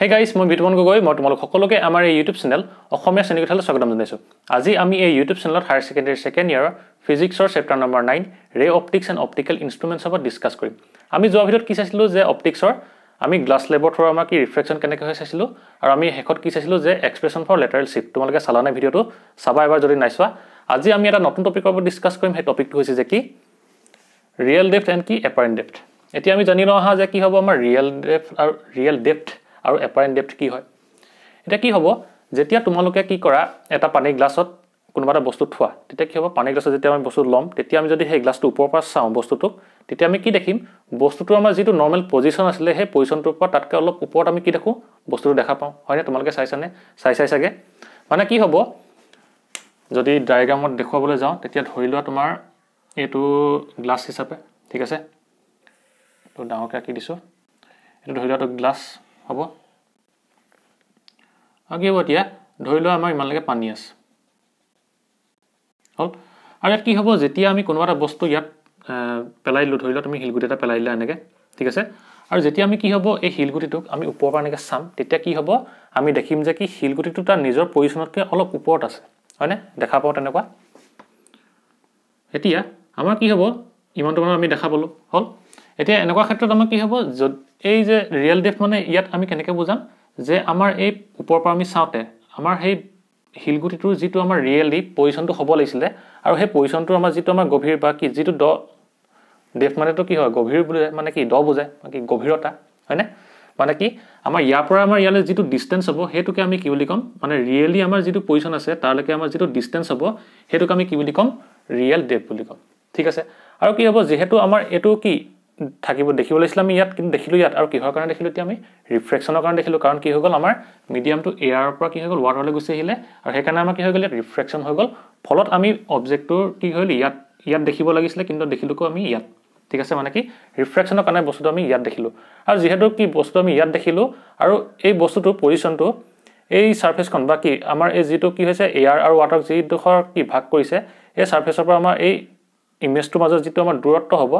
Hey guys মই বিতুমন গগৈ মই তোমালোক সকলোকে আমাৰ এই ইউটিউব চেনেল অসমীয়া শ্ৰেণীকোঠালৈ স্বাগতম জনাইছোঁ আজি আমি এই ইউটিউব চেনেলত হায়াৰ ছেকেণ্ডেৰী ছেকেণ্ড ইয়াৰ ফিজিক্সৰ chapter number nine ray optics and optical ইনষ্ট্ৰুমেণ্টছৰ ওপৰত ডিছকাছ কৰিম আমি যোৱা ভিতৰত কি চাইছিলোঁ যে অপটিক্সৰ আমি গ্লাছ লেবৰ থ্ৰু আমাৰ কি ৰিফ্লেকশ্যন কেনেকৈ হৈ চাইছিলোঁ আৰু আমি শেষত কি চাইছিলোঁ যে এক্সপ্ৰেশ্যন ফৰ লেটাৰেল শ্বিফ্ট তোমালোকে চালা নাই ভিডিঅ'টো চাবা এবাৰ যদি নাই চোৱা আজি আমি এটা নতুন টপিকৰ ওপৰত ডিছকাছ কৰিম সেই টপিকটো হৈছে যে কি ৰিয়েল ডেফ্ট এণ্ড কি এপাৰেণ্ট ডেফ্ট এতিয়া আমি জানি লওঁ অহা যে কি হ'ব আমাৰ ৰিয়েল ডেফ্ট আৰু ৰিয়েল ডেফ্ট আৰু এপাৰেণ্ট ডেপ্থ কি হয় এতিয়া কি হ'ব যেতিয়া তোমালোকে কি কৰা এটা পানীৰ গ্লাছত কোনোবা এটা বস্তু থোৱা তেতিয়া কি হ'ব পানী গ্লাছত যেতিয়া আমি বস্তু ল'ম তেতিয়া আমি যদি সেই গ্লাছটো ওপৰৰ পৰা চাওঁ বস্তুটোক তেতিয়া আমি কি দেখিম বস্তুটো আমাৰ যিটো নৰ্মেল পজিশ্যন আছিলে সেই পজিশ্যনটোৰ পৰা তাতকৈ অলপ ওপৰত আমি কি দেখোঁ বস্তুটো দেখা পাওঁ হয়নে তোমালোকে চাইছানে চাই চাই চাগে মানে কি হ'ব যদি ডায়েগ্ৰামত দেখুৱাবলৈ যাওঁ তেতিয়া ধৰি লোৱা তোমাৰ এইটো গ্লাছ হিচাপে ঠিক আছে এইটো ডাঙৰকৈ আঁকি দিছোঁ এইটো ধৰি লোৱাটো গ্লাছ হ'ব আৰু কি হ'ব এতিয়া ধৰি লোৱা আমাৰ ইমানলৈকে পানী আছে হ'ল আৰু ইয়াত কি হ'ব যেতিয়া আমি কোনোবা এটা বস্তু ইয়াত পেলাই দিলোঁ ধৰি লোৱা তুমি শিলগুটি এটা পেলাই দিলা এনেকৈ ঠিক আছে আৰু যেতিয়া আমি কি হ'ব এই শিলগুটিটোক আমি ওপৰৰ পৰা এনেকৈ চাম তেতিয়া কি হ'ব আমি দেখিম যে কি শিলগুটিটো তাৰ নিজৰ পজিশ্যনতকৈ অলপ ওপৰত আছে হয়নে দেখা পাওঁ তেনেকুৱা এতিয়া আমাৰ কি হ'ব ইমানটো মানে আমি দেখা পালোঁ হ'ল এতিয়া এনেকুৱা ক্ষেত্ৰত আমাৰ কি হ'ব য'ত এই যে ৰিয়েল ডেপ্থ মানে ইয়াত আমি কেনেকৈ বুজাম যে আমাৰ এই ওপৰৰ পৰা আমি চাওঁতে আমাৰ সেই শিলগুটিটোৰ যিটো আমাৰ ৰিয়েলি পজিশ্যনটো হ'ব লাগিছিলে আৰু সেই পজিশ্যনটোৰ আমাৰ যিটো আমাৰ গভীৰ বা কি যিটো দ ডেফ মানেতো কি হয় গভীৰ বুলি মানে কি দ বুজায় কি গভীৰতা হয়নে মানে কি আমাৰ ইয়াৰ পৰা আমাৰ ইয়ালৈ যিটো ডিষ্টেঞ্চ হ'ব সেইটোকে আমি কি বুলি ক'ম মানে ৰিয়েলি আমাৰ যিটো পজিশ্যন আছে তালৈকে আমাৰ যিটো ডিষ্টেঞ্চ হ'ব সেইটোকে আমি কি বুলি ক'ম ৰিয়েল ডেপ বুলি ক'ম ঠিক আছে আৰু কি হ'ব যিহেতু আমাৰ এইটো কি থাকিব দেখিবলৈ আছিলে আমি ইয়াত কিন্তু দেখিলোঁ ইয়াত আৰু কিহৰ কাৰণে দেখিলোঁ এতিয়া আমি ৰিফ্ৰেকশ্যনৰ কাৰণে দেখিলোঁ কাৰণ কি হৈ গ'ল আমাৰ মিডিয়ামটো এয়াৰৰ পৰা কি হৈ গ'ল ৱাটাৰলৈ গুচি আহিলে আৰু সেইকাৰণে আমাৰ কি হৈ গ'ল ইয়াত ৰিফ্ৰেকশ্যন হৈ গ'ল ফলত আমি অবজেক্টটোৰ কি হ'ল ইয়াত ইয়াত দেখিব লাগিছিলে কিন্তু দেখিলোঁ আমি ইয়াত ঠিক আছে মানে কি ৰিফ্ৰেকশ্যনৰ কাৰণে বস্তুটো আমি ইয়াত দেখিলোঁ আৰু যিহেতু কি বস্তুটো আমি ইয়াত দেখিলোঁ আৰু এই বস্তুটো পজিশ্যনটো এই ছাৰ্ফেচখন বা কি আমাৰ এই যিটো কি হৈছে এয়াৰ আৰু ৱাটাৰক যিডোখৰ কি ভাগ কৰিছে এই ছাৰ্ফেচৰ পৰা আমাৰ এই ইমেজটোৰ মাজত যিটো আমাৰ দূৰত্ব হ'ব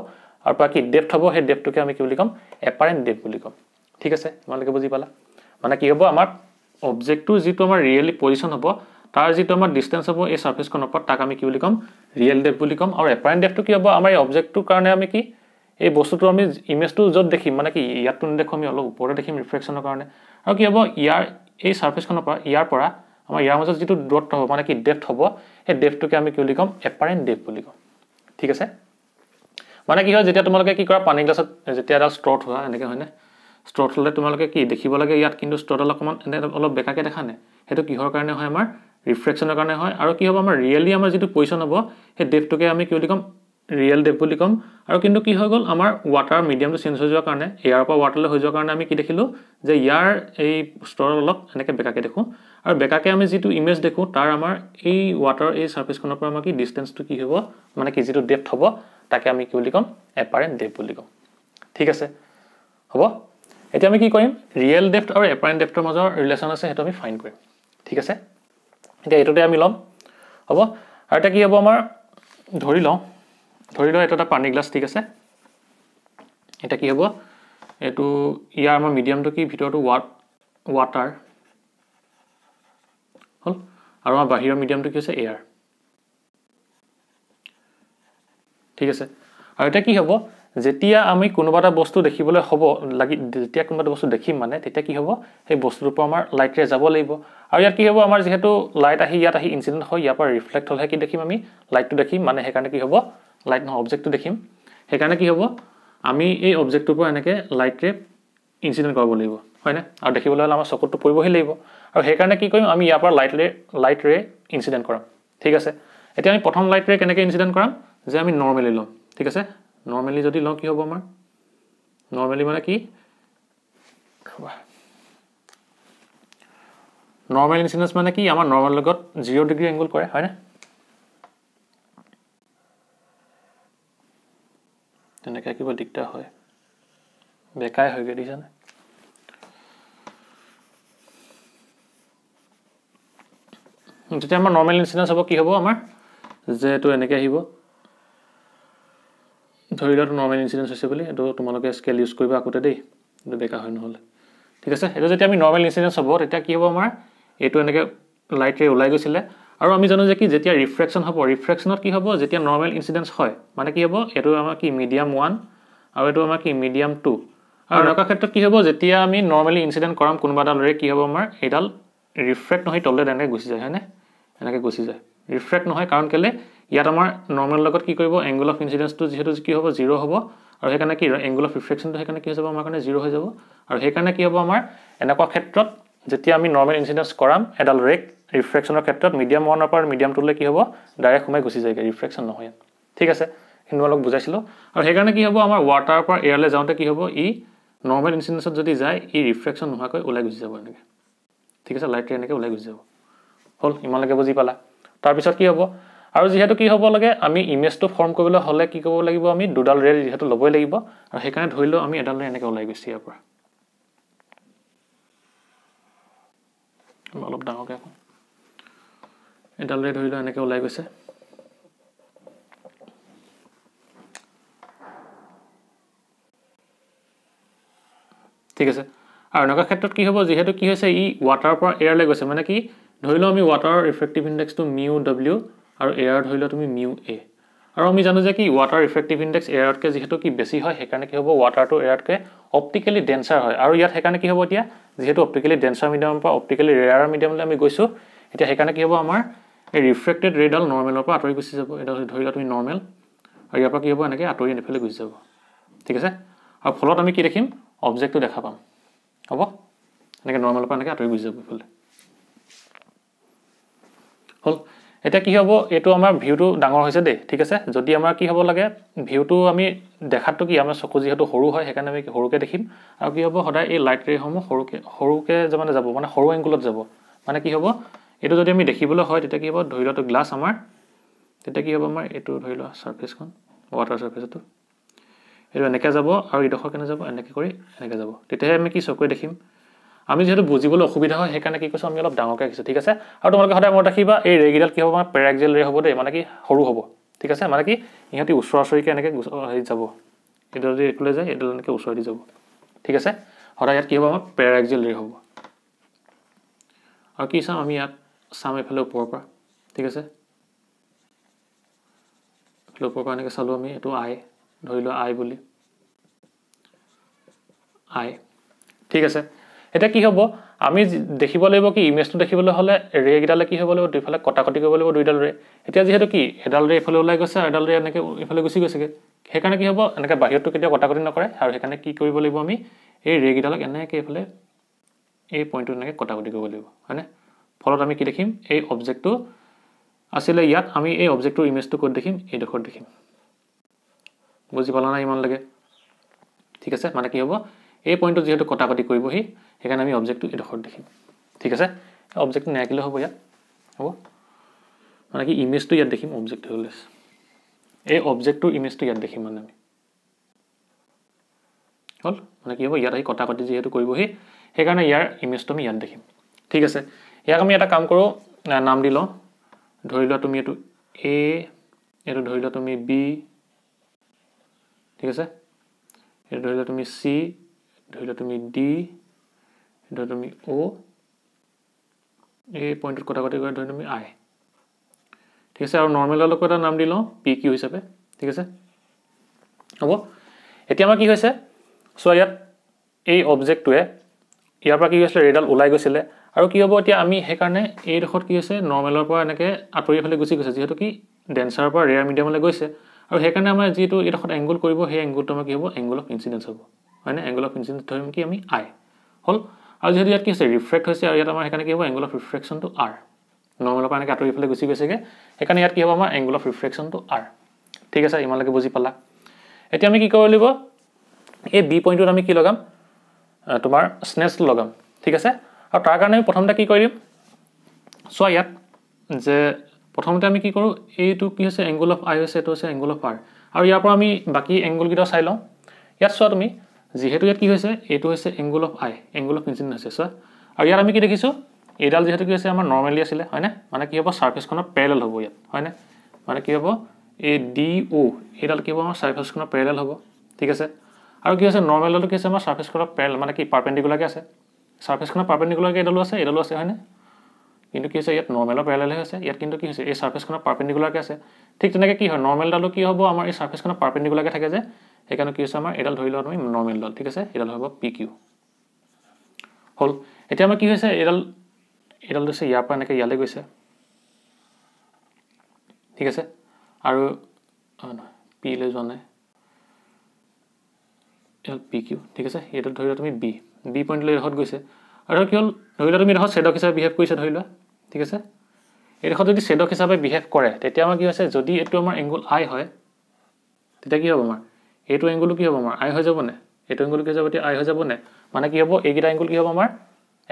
আৰু বাকী ডেপ্থ হ'ব সেই ডেপটোকে আমি কি বুলি ক'ম এপাৰেণ্ট ডেপ বুলি ক'ম ঠিক আছে তোমালোকে বুজি পালা মানে কি হ'ব আমাৰ অবজেক্টটোৰ যিটো আমাৰ ৰিয়েলি পজিশ্যন হ'ব তাৰ যিটো আমাৰ ডিষ্টেঞ্চ হ'ব এই ছাৰ্ফেচখনৰ পৰা তাক আমি কি বুলি ক'ম ৰিয়েল ডেপ বুলি ক'ম আৰু এপাৰেণ্ট ডেপটো কি হ'ব আমাৰ এই অবজেক্টটোৰ কাৰণে আমি কি এই বস্তুটো আমি ইমেজটো য'ত দেখিম মানে কি ইয়াতটো নেদেখোঁ আমি অলপ ওপৰতে দেখিম ৰিফ্লেকশ্যনৰ কাৰণে আৰু কি হ'ব ইয়াৰ এই ছাৰ্ফেচখনৰ পৰা ইয়াৰ পৰা আমাৰ ইয়াৰ মাজত যিটো দূৰত্ব হ'ব মানে কি ডেপ্থ হ'ব সেই ডেপটোকে আমি কি বুলি ক'ম এপাৰেণ্ট ডেপ বুলি ক'ম ঠিক আছে মানে কি হয় যেতিয়া তোমালোকে কি কৰা পানী গ্লাছত যেতিয়া এডাল ষ্ট্ৰট হোৱা এনেকৈ হয়নে ষ্ট্ৰট হ'লে তোমালোকে কি দেখিব লাগে ইয়াত কিন্তু ষ্ট্ৰটডাল অকণমান এনে অলপ বেকাকৈ দেখা নাই সেইটো কিহৰ কাৰণে হয় আমাৰ ৰিফ্ৰেকশ্যনৰ কাৰণে হয় আৰু কি হ'ব আমাৰ ৰিয়েলি আমাৰ যিটো পইচন হ'ব সেই ডেপটোকে আমি কি বুলি ক'ম ৰিয়েল ডেপ বুলি ক'ম আৰু কিন্তু কি হৈ গ'ল আমাৰ ৱাটাৰ মিডিয়ামটো চেঞ্জ হৈ যোৱাৰ কাৰণে এয়াৰৰ পৰা ৱাটাৰলৈ হৈ যোৱাৰ কাৰণে আমি কি দেখিলোঁ যে ইয়াৰ এই ষ্ট্ৰৰ অলপ এনেকৈ বেকাকৈ দেখোঁ আৰু বেকাকে আমি যিটো ইমেজ দেখোঁ তাৰ আমাৰ এই ৱাটাৰ এই চাৰ্ফেচখনৰ পৰা আমাৰ কি ডিষ্টেঞ্চটো কি হ'ব মানে কি যিটো ডেপথ হ'ব তাকে আমি কি বুলি ক'ম এপাৰেণ্ট ডেপ বুলি ক'ম ঠিক আছে হ'ব এতিয়া আমি কি কৰিম ৰিয়েল ডেপ্থ আৰু এপাৰেণ্ট ডেপ্থৰ মাজৰ ৰিলেশ্যন আছে সেইটো আমি ফাইন কৰিম ঠিক আছে এতিয়া এইটোতে আমি ল'ম হ'ব আৰু এতিয়া কি হ'ব আমাৰ ধৰি লওঁ ধৰি লওঁ এইটো এটা পানী গ্লাছ ঠিক আছে এতিয়া কি হ'ব এইটো ইয়াৰ আমাৰ মিডিয়ামটো কি ভিতৰতো ৱাট ৱাটাৰ আৰু আমাৰ বাহিৰৰ মিডিয়ামটো কি হৈছে এয়াৰ ঠিক আছে আৰু এতিয়া কি হ'ব যেতিয়া আমি কোনোবা এটা বস্তু দেখিবলৈ হ'ব লাগি যেতিয়া কোনোবা এটা বস্তু দেখিম মানে তেতিয়া কি হ'ব সেই বস্তুটোৰ পৰা আমাৰ লাইটৰে যাব লাগিব আৰু ইয়াত কি হ'ব আমাৰ যিহেতু লাইট আহি ইয়াত আহি ইনচিডেণ্ট হয় ইয়াৰ পৰা ৰিফ্লেক্ট হ'লেহে কি দেখিম আমি লাইটটো দেখিম মানে সেইকাৰণে কি হ'ব লাইট নহয় অবজেক্টটো দেখিম সেইকাৰণে কি হ'ব আমি এই অবজেক্টটোৰ পৰা এনেকৈ লাইটৰে ইনচিডেণ্ট কৰাব লাগিব হয়নে আৰু দেখিবলৈ হ'লে আমাৰ চকুতটো পৰিবহি লাগিব আৰু সেইকাৰণে কি কৰিম আমি ইয়াৰ পৰা লাইট ৰে লাইট ৰে ইনচিডেণ্ট কৰাম ঠিক আছে এতিয়া আমি প্ৰথম লাইট ৰে কেনেকৈ ইনচিডেণ্ট কৰাম যে আমি নৰ্মেলি ল'ম ঠিক আছে নৰ্মেলি যদি লওঁ কি হ'ব আমাৰ নৰ্মেলি মানে কি নৰ্মেল ইনচিডেঞ্চ মানে কি আমাৰ নৰ্মেল লগত জিৰ' ডিগ্ৰী এংগুল কৰে হয়নে তেনেকৈ কিবা দিগদাৰ হয় বেকাই হয়গৈ দিছেনে তেতিয়া আমাৰ নৰ্মেল ইঞ্চিডেঞ্চ হ'ব কি হ'ব আমাৰ যে এইটো এনেকৈ আহিব ধৰি লোৱাটো নৰ্মেল ইঞ্চিডেঞ্চ হৈছে বুলি এইটো তোমালোকে স্কেল ইউজ কৰিবা আকৌতে দেই এইটো বেকা হয় নহ'লে ঠিক আছে এইটো যেতিয়া আমি নৰ্মেল ইঞ্চিডেঞ্চ হ'ব তেতিয়া কি হ'ব আমাৰ এইটো এনেকৈ লাইট ৰে ওলাই গৈছিলে আৰু আমি জানো যে কি যেতিয়া ৰিফ্ৰেকশ্যন হ'ব ৰিফ্ৰেকশ্যনত কি হ'ব যেতিয়া নৰ্মেল ইঞ্চিডেঞ্চ হয় মানে কি হ'ব এইটো আমাৰ কি মিডিয়াম ওৱান আৰু এইটো আমাৰ কি মিডিয়াম টু আৰু এনেকুৱা ক্ষেত্ৰত কি হ'ব যেতিয়া আমি নৰ্মেলি ইঞ্চিডেণ্ট কৰাম কোনোবা এডালৰে কি হ'ব আমাৰ এইডাল ৰিফ্ৰেক্ট নহয় তললৈ তেনেকৈ গুচি যায় হয়নে এনেকৈ গুচি যায় ৰিফ্ৰেক্ট নহয় কাৰণ কেলে ইয়াত আমাৰ নৰ্মেল লগত কি কৰিব এংগল অফ ইঞ্চিডেঞ্চটো যিহেতু কি হ'ব জিৰ' হ'ব আৰু সেইকাৰণে কি এংগল অফ ৰিফ্ৰেকশ্যনটো সেইকাৰণে কি হৈ যাব আমাৰ কাৰণে জিৰ' হৈ যাব আৰু সেইকাৰণে কি হ'ব আমাৰ এনেকুৱা ক্ষেত্ৰত যেতিয়া আমি নৰ্মেল ইনচিডেঞ্চ কৰাম এডাল ৰেক ৰিফ্ৰেকশ্যনৰ ক্ষেত্ৰত মিডিয়াম ৱানৰ পৰা মিডিয়াম টুলৈ কি হ'ব ডাইৰেক্ট সোমাই গুচি যায়গৈ ৰিফ্ৰেকশ্যন নহয় ইয়াত ঠিক আছে সেইটো অলপ বুজাইছিলোঁ আৰু সেইকাৰণে কি হ'ব আমাৰ ৱাটাৰৰ পৰা এয়াৰলৈ যাওঁতে কি হ'ব ই নৰ্মেল ইঞ্চিডেঞ্চত যদি যায় ই ৰিফ্ৰেকশ্যন নোহোৱাকৈ ওলাই গুচি যাব এনেকৈ ঠিক আছে লাইট এনেকৈ ওলাই গুচি যাব হ'ল ইমানলৈকে বুজি পালা তাৰপিছত কি হ'ব আৰু যিহেতু কি হ'ব লাগে আমি ইমেজটো ফৰ্ম কৰিবলৈ হ'লে কি ক'ব লাগিব আমি দুডাল ৰেল যিহেতু ল'বই লাগিব আৰু সেইকাৰণে ধৰি লওঁ আমি এডাল ৰেল এনেকৈ ওলাই গৈছোঁ ইয়াৰ পৰা অলপ ডাঙৰকৈ এডাল ৰেল ধৰি লওঁ এনেকৈ ওলাই গৈছে ঠিক আছে আৰু এনেকুৱা ক্ষেত্ৰত কি হ'ব যিহেতু কি হৈছে ই ৱাটাৰৰ পৰা এয়াৰলৈ গৈছে মানে কি ধৰি লওঁ আমি ৱাটাৰ ইফেক্টিভ ইণ্ডেক্সটো মিউ ডব্লিউ আৰু এয়াৰ ধৰি লওঁ তুমি মিউ এ আৰু আমি জানো যে কি ৱাটাৰ ইফেক্টিভ ইণ্ডেক্স এয়াৰতকৈ যিহেতু কি বেছি হয় সেইকাৰণে কি হ'ব ৱাটাৰটো এয়াৰতকৈ অপ্টিকেলি ডেন্সাৰ হয় আৰু ইয়াত সেইকাৰণে কি হ'ব এতিয়া যিহেতু অপ্টিকেলি ডেন্সাৰ মিডিয়ামৰ পৰা অপ্টিকেলি ৰেয়াৰ মিডিয়ামলৈ আমি গৈছোঁ এতিয়া সেইকাৰণে কি হ'ব আমাৰ এই ৰিফ্ৰেক্টেড ৰেডাল নৰ্মেলৰ পৰা আঁতৰি গুচি যাব এইডাল ধৰি লোৱা তুমি নৰ্মেল আৰু ইয়াৰ পৰা কি হ'ব এনেকৈ আঁতৰি এনেফালে গুচি যাব ঠিক আছে আৰু ফলত আমি কি দেখিম অবজেক্টটো দেখা পাম হ'ব এনেকৈ নৰ্মেলৰ পৰা এনেকৈ আঁতৰি গুচি যাব এইফালে হল এতিয়া কি হ'ব এইটো আমাৰ ভিউটো ডাঙৰ হৈছে দেই ঠিক আছে যদি আমাৰ কি হ'ব লাগে ভিউটো আমি দেখাততো কি আমাৰ চকু যিহেতু সৰু হয় সেইকাৰণে আমি সৰুকৈ দেখিম আৰু কি হ'ব সদায় এই লাইট ৰেসমূহ সৰুকৈ সৰুকৈ মানে যাব মানে সৰু এংগুলত যাব মানে কি হ'ব এইটো যদি আমি দেখিবলৈ হয় তেতিয়া কি হ'ব ধৰি লোৱাটো গ্লাছ আমাৰ তেতিয়া কি হ'ব আমাৰ এইটো ধৰি লোৱা চাৰ্ফেচখন ৱাটাৰ চাৰ্ফেচটো এইটো এনেকৈ যাব আৰু ইডোখৰ কেনে যাব এনেকৈ কৰি এনেকৈ যাব তেতিয়াহে আমি কি চকুৱে দেখিম আমি যিহেতু বুজিবলৈ অসুবিধা হয় সেইকাৰণে কি কৈছোঁ আমি অলপ ডাঙৰকৈ ৰাখিছোঁ ঠিক আছে আৰু তোমালোকে সদায় মনত ৰাখিবা এই ৰেগিডাল কি হ'ব মানে পেৰাগজেল ৰে হ'ব দেই মানে কি সৰু হ'ব ঠিক আছে মানে কি ইহঁতি ওচৰ ওচৰিকৈ এনেকৈ হেৰি যাব এইডাল যদি একলৈ যায় এইডাল এনেকৈ ওচৰ দি যাব ঠিক আছে সদায় ইয়াত কি হ'ব আমাৰ পেৰাগজেল ৰে হ'ব আৰু কি চাম আমি ইয়াত চাম এইফালে ওপৰৰ পৰা ঠিক আছে এইফালে ওপৰৰ পৰা এনেকৈ চালোঁ আমি এইটো আই ধৰি লওক আই বুলি আই ঠিক আছে এতিয়া কি হ'ব আমি দেখিব লাগিব কি ইমেজটো দেখিবলৈ হ'লে ৰেগিডালে কি হ'ব লাগিব দুইফালে কটা কটি কৰিব লাগিব দুইডালৰে এতিয়া যিহেতু কি এডালৰে এইফালে ওলাই গৈছে আৰু এডালৰে এনেকৈ এইফালে গুচি গৈছেগৈ সেইকাৰণে কি হ'ব এনেকৈ বাহিৰতটো কেতিয়াও কটা কটি নকৰে আৰু সেইকাৰণে কি কৰিব লাগিব আমি এই ৰেগিডালক এনেকৈ এইফালে এই পইণ্টটো এনেকৈ কটা কটি কৰিব লাগিব হয়নে ফলত আমি কি দেখিম এই অবজেক্টটো আছিলে ইয়াত আমি এই অবজেক্টটোৰ ইমেজটো ক'ত দেখিম এইডোখৰত দেখিম বুজি পালা নাই ইমান লাগে ঠিক আছে মানে কি হ'ব এই পইণ্টটো যিহেতু কটা কটাকটি কৰিবহি সেইকাৰণে আমি অবজেক্টটো এইডোখৰত দেখিম ঠিক আছে অবজেক্টটো নেৰাকিলে হ'ব ইয়াত হ'ব মানে কি ইমেজটো ইয়াত দেখিম অবজেক্ট হৈ এই অবজেক্টটোৰ ইমেজটো ইয়াত দেখিম মানে আমি হ'ল মানে কি হ'ব ইয়াত আহি কটা কটাকটি যিহেতু কৰিবহি সেইকাৰণে ইয়াৰ ইমেজটো আমি ইয়াত দেখিম ঠিক আছে ইয়াক আমি এটা কাম কৰোঁ নাম দি লওঁ ধৰি লোৱা তুমি এইটো এ এইটো ধৰি লোৱা তুমি বি ঠিক আছে এইটো ধৰি লোৱা তুমি চি ধৰি লওক তুমি ডি ধৰি তুমি অ' এই পইণ্টটোত কটা কটি কৰি ধৰি তুমি আই ঠিক আছে আৰু নৰ্মেললৈকো এটা নাম দি লওঁ পি কিউ হিচাপে ঠিক আছে হ'ব এতিয়া আমাৰ কি হৈছে চোৱা ইয়াত এই অবজেক্টটোৱে ইয়াৰ পৰা কি হৈছিলে ৰেডাল ওলাই গৈছিলে আৰু কি হ'ব এতিয়া আমি সেইকাৰণে এইডোখৰত কি হৈছে নৰ্মেলৰ পৰা এনেকৈ আঁতৰি এফালে গুচি গৈছে যিহেতু কি ডেন্সাৰৰ পৰা ৰেয়াৰ মিডিয়ামলৈ গৈছে আৰু সেইকাৰণে আমাৰ যিটো এইডোখৰত এংগুল কৰিব সেই এংগুলটো আমাৰ কি হ'ব এংগুল অফ ইঞ্চিডেঞ্চ হ'ব হয়নে এংগল অফ ইঞ্চিডেণ্ট ধৰিম কি আমি আই হ'ল আৰু যিহেতু ইয়াত কি হৈছে ৰিফ্ৰেক্ট হৈছে আৰু ইয়াত আমাৰ সেইকাৰণে কি হ'ব এংগল অফ টু আৰ নৰ্মেলৰ পৰা এনেকৈ আঁতৰি ইফালে গুচি গৈছেগৈ সেইকাৰণে ইয়াত কি হ'ব আমাৰ এংগল অফ টু আৰ ঠিক আছে ইমানলৈকে বুজি পালা এতিয়া আমি কি কৰিব লাগিব এই বি পইণ্টটোত আমি কি লগাম তোমাৰ স্নেচটো লগাম ঠিক আছে আৰু তাৰ কাৰণে আমি প্ৰথমতে কি কৰিম দিম চোৱা ইয়াত যে প্ৰথমতে আমি কি কৰোঁ এইটো কি হৈছে এংগল অফ আই হৈছে এইটো হৈছে এংগল অফ আৰ আৰু ইয়াৰ পৰা আমি বাকী এংগলকেইটাও চাই লওঁ ইয়াত চোৱা তুমি যিহেতু ইয়াত কি হৈছে এইটো হৈছে angle of I angle of incident হৈছে চোৱা আৰু ইয়াত আমি কি দেখিছোঁ এইডাল যিহেতু কি হৈছে আমাৰ নৰ্মেলি আছিলে হয়নে মানে কি হ'ব ছাৰ্ফেচখনৰ পেৰেল হ'ব ইয়াত হয়নে মানে কি হ'ব এই ডি অ' এইডাল কি হ'ব আমাৰ ছাৰ্ফেচখনৰ পেৰেল হ'ব ঠিক আছে আৰু কি হৈছে নৰ্মেলডালটো কি হৈছে আমাৰ ছাৰ্ফেচখনৰ পেৰেল মানে কি পাৰ্পেণ্ডিকুলাৰকৈ আছে ছাৰ্ফেচখনৰ পাৰ্পেণ্ডিকুলাৰকৈ এইডালো আছে এইডালো আছে হয়নে কিন্তু কি হৈছে ইয়াত নৰ্মেলৰ পেৰেলেল আছে ইয়াত কিন্তু কি হৈছে এই ছাৰ্ফেচখনৰ পাৰ্পেণ্ডিকুলাৰকৈ আছে ঠিক তেনেকৈ কি হয় নৰ্মেলডালো কি হ'ব আমাৰ এই ছাৰ্ফেচখনৰ পাৰ্পেণ্ডিকুলাৰকৈ থাকে যে সেইকাৰণে কি হৈছে আমাৰ এইডাল ধৰি লওঁ আমি নৰ্মেল ডাল ঠিক আছে এইডাল হ'ব পি কিউ হ'ল এতিয়া আমাৰ কি হৈছে এইডাল এইডাল হৈছে ইয়াৰ পৰা এনেকৈ ইয়ালৈ গৈছে ঠিক আছে আৰু পি লৈ যোৱা নাই এইডাল পি কিউ ঠিক আছে এইডাল ধৰি লোৱা তুমি বি বি পইণ্টলৈ এডোখৰত গৈছে আৰু কি হ'ল ধৰি লোৱা তুমি এডোখৰ চেডক হিচাপে বিহেভ কৰিছে ধৰি লোৱা ঠিক আছে এইডোখৰত যদি চেডক হিচাপে বিহেভ কৰে তেতিয়া আমাৰ কি হৈছে যদি এইটো আমাৰ এংগুল আই হয় তেতিয়া কি হ'ব আমাৰ এইটো এংগুলো কি হ'ব আমাৰ আই হৈ যাবনে এইটো এংগুলো কি হৈ যাব আই হৈ যাবনে মানে কি হ'ব এইকেইটা এংগুল কি হ'ব আমাৰ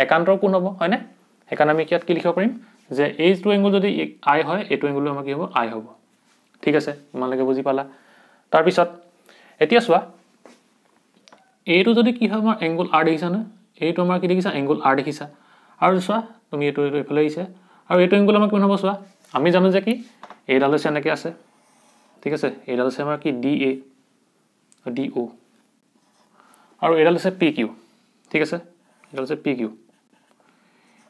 একান্তৰ কোন হ'ব হয়নে সেইকাৰণে আমি ইয়াত কি লিখিব পাৰিম যে এইটো এংগুল যদি আই হয় এইটো এংগুলো আমাৰ কি হ'ব আই হ'ব ঠিক আছে তোমালোকে বুজি পালা তাৰপিছত এতিয়া চোৱা এইটো যদি কি হয় আমাৰ এংগুল আৰ দেখিছা নে এইটো আমাৰ কি দেখিছা এংগুল আৰ দেখিছা আৰু চোৱা তুমি এইটো এইটো এইফালে আহিছা আৰু এইটো এংগুল আমাৰ কিমান হ'ব চোৱা আমি জানো যে কি এইডাল এইডালো এনেকৈ আছে ঠিক আছে এইডাল চে আমাৰ কি ডি এ ডি অ' আৰু এইডাল হৈছে পি কিউ ঠিক আছে এইডাল হৈছে পি কিউ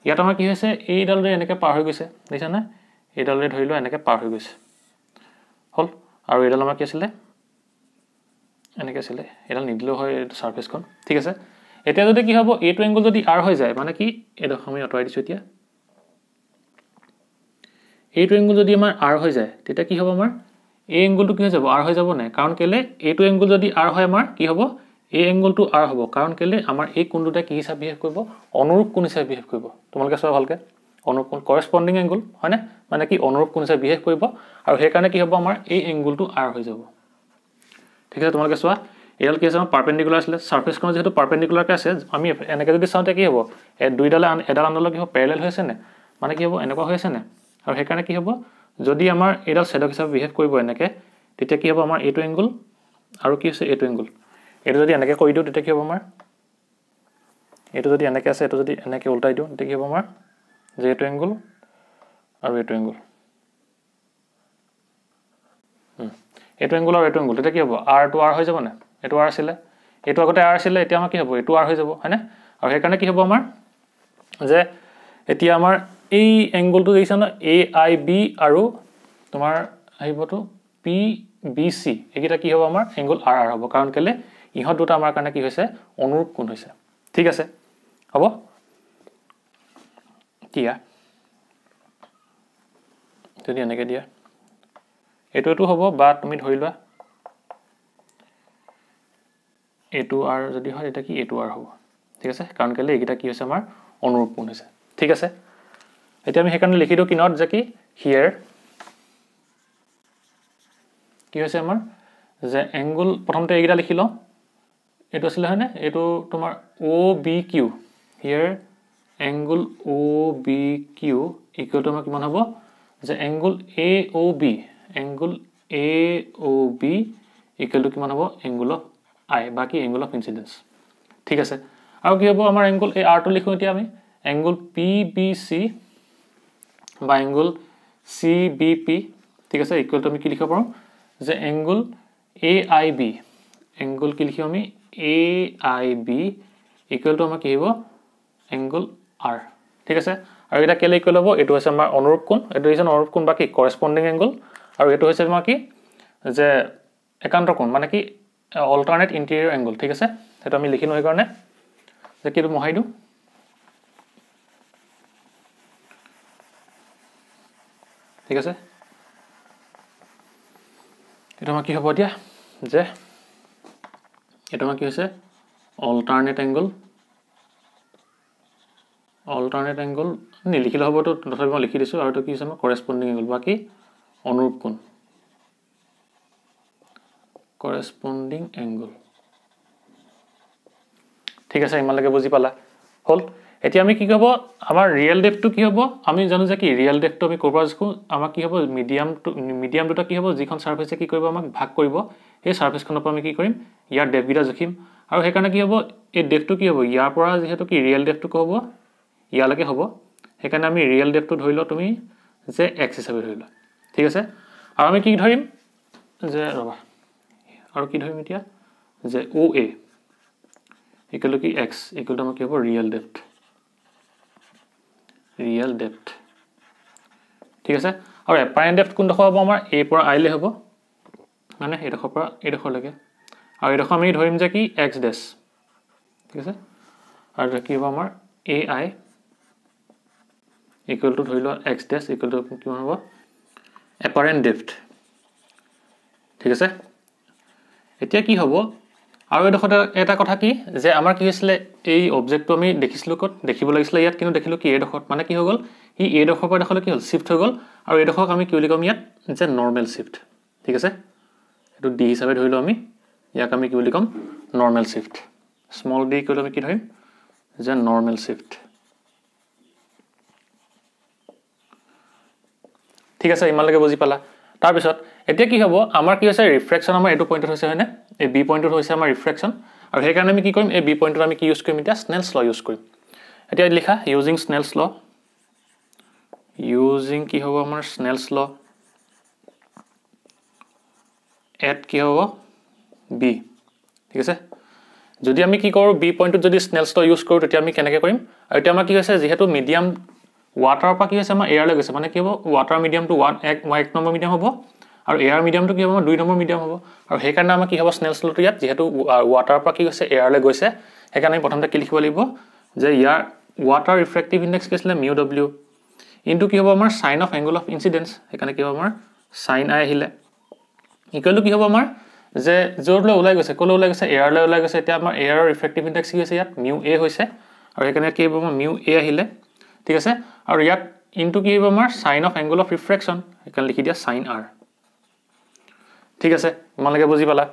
ইয়াত আমাৰ কি হৈছে এইডালেৰে এনেকৈ পাৰ হৈ গৈছে দেখিছানে এইডালেৰে ধৰি লোৱা এনেকৈ পাৰ হৈ গৈছে হ'ল আৰু এইডাল আমাৰ কি আছিলে এনেকৈ আছিলে এইডাল নিদিলেও হয় এইটো চাৰ্ফেচখন ঠিক আছে এতিয়া যদি কি হ'ব এইটো এংগল যদি আৰ হৈ যায় মানে কি এইডোখৰ আমি আঁতৰাই দিছোঁ এতিয়া এইটো এংগল যদি আমাৰ আৰ হৈ যায় তেতিয়া কি হ'ব আমাৰ এই এংগুলটো কি হৈ যাব আৰ হৈ যাব নাই কাৰণ কেলে এইটো এংগুল যদি আৰ হয় আমাৰ কি হ'ব এই এংগুলটো আৰ হ'ব কাৰণ কেলে আমাৰ এই কোণ দুটাই কি হিচাপে বিহেভ কৰিব অনুৰূপ কোণ হিচাপে বিহেভ কৰিব তোমালোকে চোৱা ভালকৈ অনুৰূপ কোণ কৰেচপণ্ডিং এংগুল হয়নে মানে কি অনুৰূপ কোণ হিচাপে বিহেভ কৰিব আৰু সেইকাৰণে কি হ'ব আমাৰ এই এংগুলটো আৰ হৈ যাব ঠিক আছে তোমালোকে চোৱা এইডাল কি আছে আমাৰ পাৰ্পেণ্ডিকুলাৰ আছিলে চাৰ্ফেচখন যিহেতু পাৰ্পেণ্ডিকুলাৰকৈ আছে আমি এনেকৈ যদি চাওঁ তেতিয়া কি হ'ব দুইডালে এডাল আনডালৰ কি হ'ব পেৰেলেল হৈ আছেনে মানে কি হ'ব এনেকুৱা হৈ আৰু সেইকাৰণে কি হ'ব যদি আমাৰ এইডাল চেডক হিচাপে বিহেভ কৰিব এনেকৈ তেতিয়া কি হ'ব আমাৰ এইটো এংগুল আৰু কি হৈছে এইটো এংগুল এইটো যদি এনেকৈ কৰি দিওঁ তেতিয়া কি হ'ব আমাৰ এইটো যদি এনেকৈ আছে এইটো যদি এনেকৈ উল্টাই দিওঁ তেতিয়া কি হ'ব আমাৰ যে এইটো এংগুল আৰু এইটো এংগুল এইটো এংগুল আৰু এইটো এংগুল তেতিয়া কি হ'ব আৰ আৰটো আৰ হৈ যাবনে এইটো আৰ আছিলে এইটো আগতে আৰ আছিলে এতিয়া আমাৰ কি হ'ব এইটো আৰ হৈ যাব হয়নে আৰু সেইকাৰণে কি হ'ব আমাৰ যে এতিয়া আমাৰ এই এংগলটো দেখিছা না এ আই বি আৰু তোমাৰ আহিবতো পি বি চি এইকেইটা কি হ'ব আমাৰ এংগল আৰ আৰ হ'ব কাৰণ কেলে ইহঁত দুটা আমাৰ কাৰণে কি হৈছে অনুৰূপ কোন হৈছে ঠিক আছে হ'ব দিয়া যদি এনেকৈ দিয়া এইটো এইটো হ'ব বা তুমি ধৰি লোৱা এইটো আৰ যদি হয় তেতিয়া কি এইটো আৰ হ'ব ঠিক আছে কাৰণ কেলে এইকেইটা কি হৈছে আমাৰ অনুৰূপ কোন হৈছে ঠিক আছে এতিয়া আমি সেইকাৰণে লিখি দিওঁ কি নট যে কি হিয়াৰ কি হৈছে আমাৰ যে এংগুল প্ৰথমতে এইকেইটা লিখি লওঁ এইটো আছিলে হয়নে এইটো তোমাৰ O' B Q here angle O' B Q equal to আমাৰ কিমান হ'ব যে angle A O' B angle A O' B equal to কিমান হ'ব এংগুল অফ আই বাকী এংগুল অফ ইনচিডেঞ্চ ঠিক আছে আৰু কি হ'ব আমাৰ এংগুল এই আৰটো লিখোঁ এতিয়া আমি এংগুল পি বি চি বা এংগুল চি বি পি ঠিক আছে ইকুৱেলটো আমি কি লিখিব পাৰোঁ যে angle A I B angle কি লিখিম আমি এ আই বি ইকুৱেলটো আমাৰ কি হ'ব এংগুল আৰ ঠিক আছে আৰু এতিয়া কেলৈ ইকুৱেল হ'ব এইটো হৈছে আমাৰ অনুৰূপ কোণ এইটো হৈছে অনুৰূপ কোণ বা কি কৰেচপণ্ডিং এংগুল আৰু এইটো হৈছে তোমাৰ কি যে একান্ত কোণ মানে কি অল্টাৰনেট ইণ্টেৰিয়ৰ এংগুল ঠিক আছে সেইটো আমি লিখি নহয় কাৰণে যে কি এইটো মহাই দিওঁ ঠিক আছে এইটো আমাৰ কি হ'ব এতিয়া যে এইটো আমাৰ কি হৈছে অল্টাৰনেট এংগল অল্টাৰনেট এংগল নিলিখিলে হ'বতো তথাপি মই লিখি দিছোঁ আৰু এইটো কি হৈছে আমাৰ কৰেচপণ্ডিং এংগল বাকী অনুৰূপ কোন কৰেচপণ্ডিং এংগল ঠিক আছে ইমানলৈকে বুজি পালা হ'ল এতিয়া আমি কি হ'ব আমাৰ ৰিয়েল ডেপটো কি হ'ব আমি জানো যে কি ৰিয়েল ডেপটো আমি ক'ৰ পৰা জিকোঁ আমাক কি হ'ব মিডিয়ামটো মিডিয়াম দুটা কি হ'ব যিখন চাৰ্ফেচে কি কৰিব আমাক ভাগ কৰিব সেই চাৰ্ফেচখনৰ পৰা আমি কি কৰিম ইয়াৰ ডেপকেইটা জুখিম আৰু সেইকাৰণে কি হ'ব এই ডেপটো কি হ'ব ইয়াৰ পৰা যিহেতু কি ৰিয়েল ডেপটো হ'ব ইয়ালৈকে হ'ব সেইকাৰণে আমি ৰিয়েল ডেপটো ধৰি লওঁ তুমি যে এক্স হিচাপে ধৰি লোৱা ঠিক আছে আৰু আমি কি ধৰিম যে ৰ'বা আৰু কি ধৰিম এতিয়া যে অ' এ একেলগে কি এক্স একেলগে আমাৰ কি হ'ব ৰিয়েল ডেপ্থ ৰিয়েল ডেপ্থ ঠিক আছে আৰু এপাৰেণ্ট ডেপ্থ কোনডোখৰ হ'ব আমাৰ এৰ পৰা আইলৈ হ'ব মানে এইডোখৰ পৰা এইডোখৰলৈকে আৰু এইডোখৰ আমি ধৰিম যে কি এক্স ডেচ ঠিক আছে আৰু কি হ'ব আমাৰ এ আই ইকুৱেলটো ধৰি লোৱা এক্স ডেচ ইকুৱেলটো কিমান হ'ব এপাৰেণ্ট ডেপ্থ ঠিক আছে এতিয়া কি হ'ব আৰু এডোখৰতে এটা কথা কি যে আমাৰ কি হৈছিলে এই অবজেক্টটো আমি দেখিছিলোঁ ক'ত দেখিব লাগিছিলে ইয়াত কিন্তু দেখিলোঁ কি এইডোখৰত মানে কি হৈ গ'ল সি এইডোখৰ পৰা এডোখৰলৈ কি হ'ল শ্বিফ্ট হৈ গ'ল আৰু এডোখৰক আমি কি বুলি ক'ম ইয়াত যে নৰ্মেল শ্বিফ্ট ঠিক আছে এইটো ডি হিচাপে ধৰিলোঁ আমি ইয়াক আমি কি বুলি ক'ম নৰ্মেল শ্বিফ্ট স্মল ডি কৰিলোঁ আমি কি ধৰিম যে নৰ্মেল শ্বিফ্ট ঠিক আছে ইমানলৈকে বুজি পালা তাৰপিছত এতিয়া কি হ'ব আমাৰ কি হৈছে ৰিফ্লেকশ্যন আমাৰ এইটো পইণ্টত হৈছে হয়নে এই বি পইণ্টটোত হৈছে আমাৰ ৰিফ্ৰেকশ্যন আৰু সেইকাৰণে আমি কি কৰিম এই বি পইণ্টটোত আমি কি ইউজ কৰিম এতিয়া স্নেলছ ল ইউজ কৰিম এতিয়া লিখা ইউজিং স্নেলছ ল ইউজিং কি হ'ব আমাৰ স্নেলছ ল এট কি হ'ব বি ঠিক আছে যদি আমি কি কৰোঁ বি পইণ্টটোত যদি স্নেলছ ল ইউজ কৰোঁ তেতিয়া আমি কেনেকৈ কৰিম আৰু এতিয়া আমাৰ কি হৈছে যিহেতু মিডিয়াম ৱাটাৰৰ পৰা কি হৈছে আমাৰ এয়াৰলৈ গৈছে মানে কি হ'ব ৱাটাৰ মিডিয়ামটো ওৱান এক ওৱান এক নম্বৰ মিডিয়াম হ'ব আৰু এয়াৰ মিডিয়ামটো কি হ'ব আমাৰ দুই নম্বৰ মিডিয়াম হ'ব আৰু সেইকাৰণে আমাৰ কি হ'ব স্নেল শ্ল'টো ইয়াত যিহেতু ৱাটাৰৰ পৰা কি গৈছে এয়াৰলৈ গৈছে সেইকাৰণে আমি প্ৰথমতে কি লিখিব লাগিব যে ইয়াৰ ৱাটাৰ ৰিফ্ৰেক্টিভ ইণ্ডেক্স কি আছিলে মিউ ডব্লিউ ইনটো কি হ'ব আমাৰ sine of angle of incidence সেইকাৰণে কি হ'ব আমাৰ চাইন আই আহিলে ইকুৱেলটো কি হ'ব আমাৰ যে য'তলৈ ওলাই গৈছে ক'লৈ ওলাই গৈছে এয়াৰলৈ ওলাই গৈছে এতিয়া আমাৰ এয়াৰৰ ৰিফ্ৰেক্টিভ ইণ্ডেক্স কি হৈছে ইয়াত মিউ এ হৈছে আৰু সেইকাৰণে কি হ'ব আমাৰ মিউ এ আহিলে ঠিক আছে আৰু ইয়াত ইনটো কি হ'ব আমাৰ sine of angle of refraction সেইকাৰণে লিখি দিয়া চাইন আৰ ঠিক আছে তোমালোকে বুজি পালা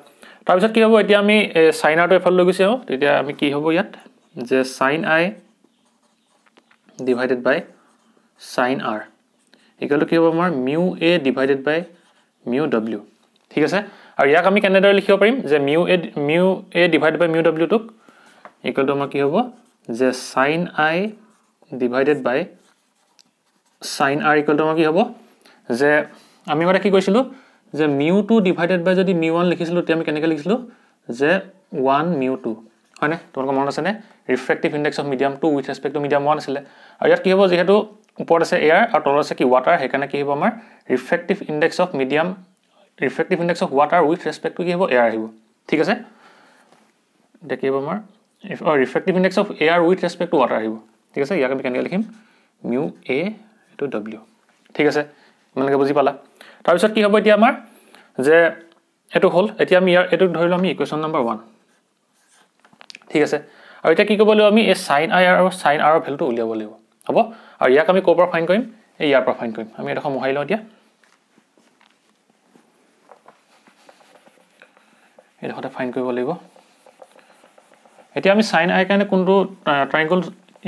তাৰপিছত কি হ'ব এতিয়া আমি চাইন আৰটো এফালে লৈ গুচি আহোঁ তেতিয়া আমি কি হ'ব ইয়াত যে sine I divided by sine R শিকালো কি হ'ব আমাৰ mu A divided by mu W ঠিক আছে আৰু ইয়াক আমি কেনেদৰে লিখিব পাৰিম যে mu A mu A divide by mu ডব্লিউটোক ইকুৱেলটো আমাৰ কি হ'ব যে sine I divided by sine R ইকুৱেলটো আমাৰ কি হ'ব যে আমি আগতে কি কৈছিলোঁ যে মিউ টু ডিভাইডেড বাই যদি মিউ ওৱান লিখিছিলোঁ তেতিয়া আমি কেনেকৈ লিখিছিলোঁ যে ওৱান মিউ টু হয়নে তোমালোকৰ মনত আছেনে refractive index of medium two with respect to medium one আছিলে আৰু ইয়াত কি হ'ব যিহেতু ওপৰত আছে এয়াৰ আৰু তলত আছে কি ৱাটাৰ সেইকাৰণে কি হ'ব আমাৰ refractive index of medium refractive index of water with respect to কি হ'ব এয়াৰ আহিব ঠিক আছে এতিয়া কি হ'ব আমাৰ refractive index of air with respect to water আহিব ঠিক আছে ইয়াক আমি কেনেকৈ লিখিম মিউ এ টু ডব্লিউ ঠিক আছে তোমালোকে বুজি পালা তাৰপিছত কি হ'ব এতিয়া আমাৰ যে এইটো হ'ল এতিয়া আমি ইয়াৰ এইটো ধৰি লওঁ আমি ইকুৱেশ্যন নম্বৰ ওৱান ঠিক আছে আৰু এতিয়া কি ক'ব লাগিব আমি এই চাইন আই আৰ আৰু চাইন আৰ ভেলুটো উলিয়াব লাগিব হ'ব আৰু ইয়াক আমি ক'ৰ পৰা ফাইন কৰিম এই ইয়াৰ পৰা ফাইন কৰিম আমি এডোখৰ মোহাৰি লওঁ এতিয়া এইডোখৰতে ফাইন কৰিব লাগিব এতিয়া আমি চাইন আই কাৰণে কোনটো ট্ৰাইংগল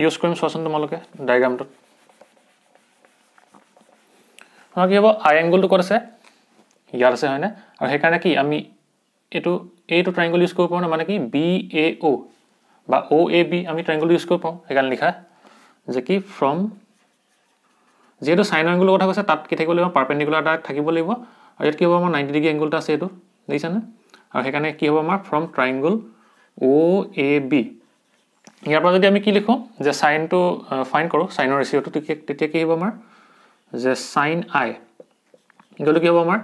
ইউজ কৰিম চোৱাচোন তোমালোকে ডায়েগ্ৰামটোত আমাৰ কি হ'ব আই এংগুলটো ক'ত আছে ইয়াত আছে হয়নে আৰু সেইকাৰণে কি আমি এইটো এইটো ট্ৰাইংগল ইউজ কৰিব পাৰোঁ ন মানে কি বি এ অ' বা অ' এ বি আমি ট্ৰাইংগল ইউজ কৰিব পাৰোঁ সেইকাৰণে লিখা যে কি ফ্ৰম যিহেতু চাইন এংগুলৰ কথা কৈছে তাত কি থাকিব লাগিব পাৰপেণ্ডিকুলাৰ এটা থাকিব লাগিব আৰু ইয়াত কি হ'ব আমাৰ নাইণ্টি ডিগ্ৰী এংগুলটো আছে এইটো দেখিছানে আৰু সেইকাৰণে কি হ'ব আমাৰ from triangle O' A B ইয়াৰ পৰা যদি আমি কি লিখোঁ যে চাইনটো ফাইন কৰোঁ চাইনৰ ৰেচিঅ'টো তেতিয়া কি হ'ব আমাৰ যে চাইন আই এংগেলটো কি হ'ব আমাৰ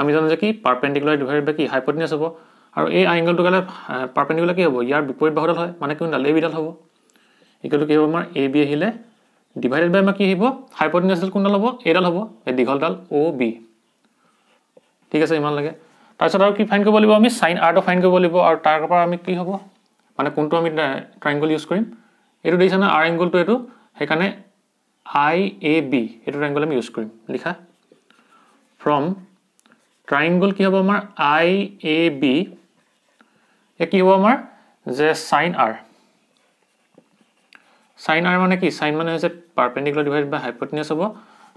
আমি জানো যে কি পাৰপেণ্ডিকুলাৰ ডিভাইড বা কি হাইপ'টিনিয়াছ হ'ব আৰু এই আইংগেলটো গ'লে পাৰ্পেণ্ডিকুলাৰ কি হ'ব ইয়াৰ বিপৰীত বাহুডাল হয় মানে কোনডাল এইবিডাল হ'ব এইগেলটো কি হ'ব আমাৰ এ বি আহিলে ডিভাইডেড বাই আমাৰ কি আহিব হাইপটনিয়াছডাল কোনডাল হ'ব এইডাল হ'ব এই দীঘলডাল অ' বি ঠিক আছে ইমান লাগে তাৰপিছত আৰু কি ফাইন কৰিব লাগিব আমি চাইন আৰ্টো ফাইন কৰিব লাগিব আৰু তাৰ পৰা আমি কি হ'ব মানে কোনটো আমি ট্ৰাইংগল ইউজ কৰিম এইটো দেখিছে নহয় আৰ এংগলটো এইটো সেইকাৰণে IAB এটো ট্ৰায়াঙ্গল আমি ইউজ কৰিম লিখা ফ্ৰম ট্ৰায়াঙ্গল কি হ'ব আমাৰ IAB এ কি হ'ব আমাৰ যে sin r sin r মানে কি sin মানে হৈছে পারপেন্ডিকুলার ডিভাইড বাই হাইপোটেনিউজ হ'ব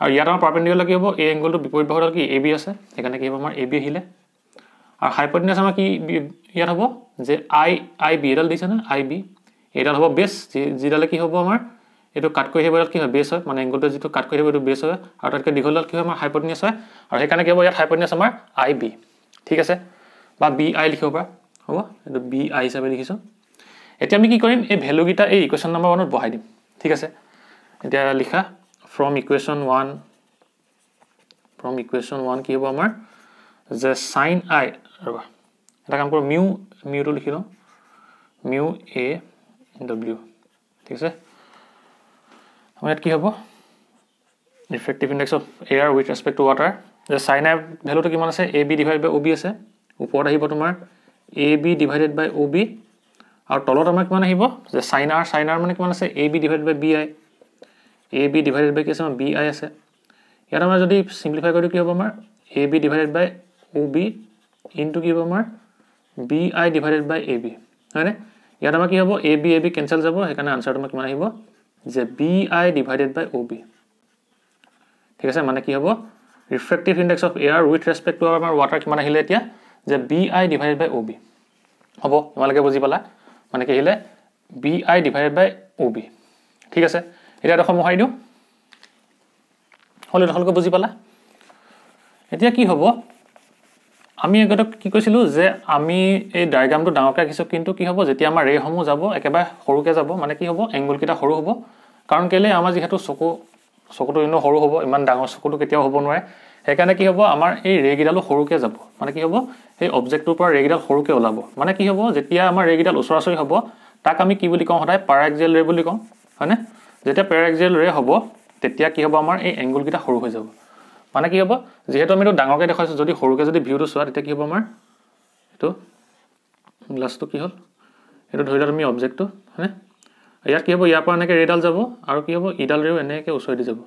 আৰু ইয়াত আমাৰ পাৰপেন্ডিকুলাৰ কি হ'ব A এংগলটো বিপৰীত বাহুত কি AB আছে এখানে কি হ'ব আমাৰ AB হিলে আৰু হাইপোটেনিউজ আমাৰ কি ইয়াত হ'ব যে I IB ডাল দিছ না IB এডাল হ'ব বেছ জি ডালে কি হ'ব আমাৰ এইটো কাট কৰি আহিবলৈ কি হয় বেছ হয় মানে এংগলটো যিটো কাট কৰি আহিবলৈ বেছ হয় আৰু তাতকৈ দীঘলত কি হয় আমাৰ হাইপনিয়াছ হয় আৰু সেইকাৰণে কি হ'ব ইয়াত হাইপনিয়াছ আমাৰ আই বি ঠিক আছে বা বি আই লিখিব পৰা হ'ব এইটো বি আই হিচাপে লিখিছোঁ এতিয়া আমি কি কৰিম এই ভেলুকেইটা এই ইকুৱেশ্যন নম্বৰ ওৱানত বহাই দিম ঠিক আছে এতিয়া লিখা from equation one from equation one কি হ'ব আমাৰ যে চাইন আই ৰবা এটা কাম কৰোঁ মিউ মিউটো লিখি লওঁ মিউ এ ডব্লিউ ঠিক আছে ইয়াত কি হ'ব refractive index of air with respect to water যে চাইনাৰ ভেলুটো কিমান আছে A B divide by O' B আছে ওপৰত আহিব তোমাৰ A B divided by O' B আৰু তলত আমাৰ কিমান আহিব যে চাইনাৰ চাইনাৰ মানে কিমান আছে A B divide by B I A B divided by কি আছে আমাৰ বি আই আছে ইয়াত আমাৰ যদি চিম্প্লিফাই কৰি কি হ'ব আমাৰ A B divided by O' B into কি হ'ব আমাৰ B I divided by A B হয়নে ইয়াত আমাৰ কি হ'ব A B A B cancel যাব সেইকাৰণে আনচাৰটো আমাৰ কিমান আহিব যে B I divided by O' B ঠিক আছে মানে কি হ'ব refractive index of air with respect to আমাৰ ৱাটাৰ কিমান আহিলে এতিয়া যে B I divided by O' B হ'ব তোমালোকে বুজি পালা মানে কি আহিলে B I divided by O' B ঠিক আছে এতিয়া এডোখৰ মোহাৰি দিওঁ হ'লে তোমালোকে বুজি পালা এতিয়া কি হ'ব আমি এগত কি কৈছিলোঁ যে আমি এই ডায়েগ্ৰামটো ডাঙৰকৈ ৰাখিছোঁ কিন্তু কি হ'ব যেতিয়া আমাৰ ৰেসমূহ যাব একেবাৰে সৰুকৈ যাব মানে কি হ'ব এংগুলকেইটা সৰু হ'ব কাৰণ কেলৈ আমাৰ যিহেতু চকু চকুটো এনেও সৰু হ'ব ইমান ডাঙৰ চকুটো কেতিয়াও হ'ব নোৱাৰে সেইকাৰণে কি হ'ব আমাৰ এই ৰেকেইডালো সৰুকৈ যাব মানে কি হ'ব সেই অবজেক্টটোৰ পৰা ৰেকেইডাল সৰুকৈ ওলাব মানে কি হ'ব যেতিয়া আমাৰ ৰে'কেইডাল ওচৰা চৰি হ'ব তাক আমি কি বুলি কওঁ সদায় পেৰাএক্সেল ৰে বুলি কওঁ হয়নে যেতিয়া পেৰা পেৰাএক্সেল ৰে হ'ব তেতিয়া কি হ'ব আমাৰ এই এংগুলকেইটা সৰু হৈ যাব মানে কি হ'ব যিহেতু আমি এইটো ডাঙৰকৈ দেখুৱাইছোঁ যদি সৰুকৈ যদি ভিউটো চোৱা তেতিয়া কি হ'ব আমাৰ এইটো গ্লাছটো কি হ'ল এইটো ধৰি লোৱা তুমি অবজেক্টটো হয়নে ইয়াত কি হ'ব ইয়াৰ পৰা এনেকৈ ৰেডাল যাব আৰু কি হ'ব ইডাল ৰেও এনেকৈ ওচৰ দি যাব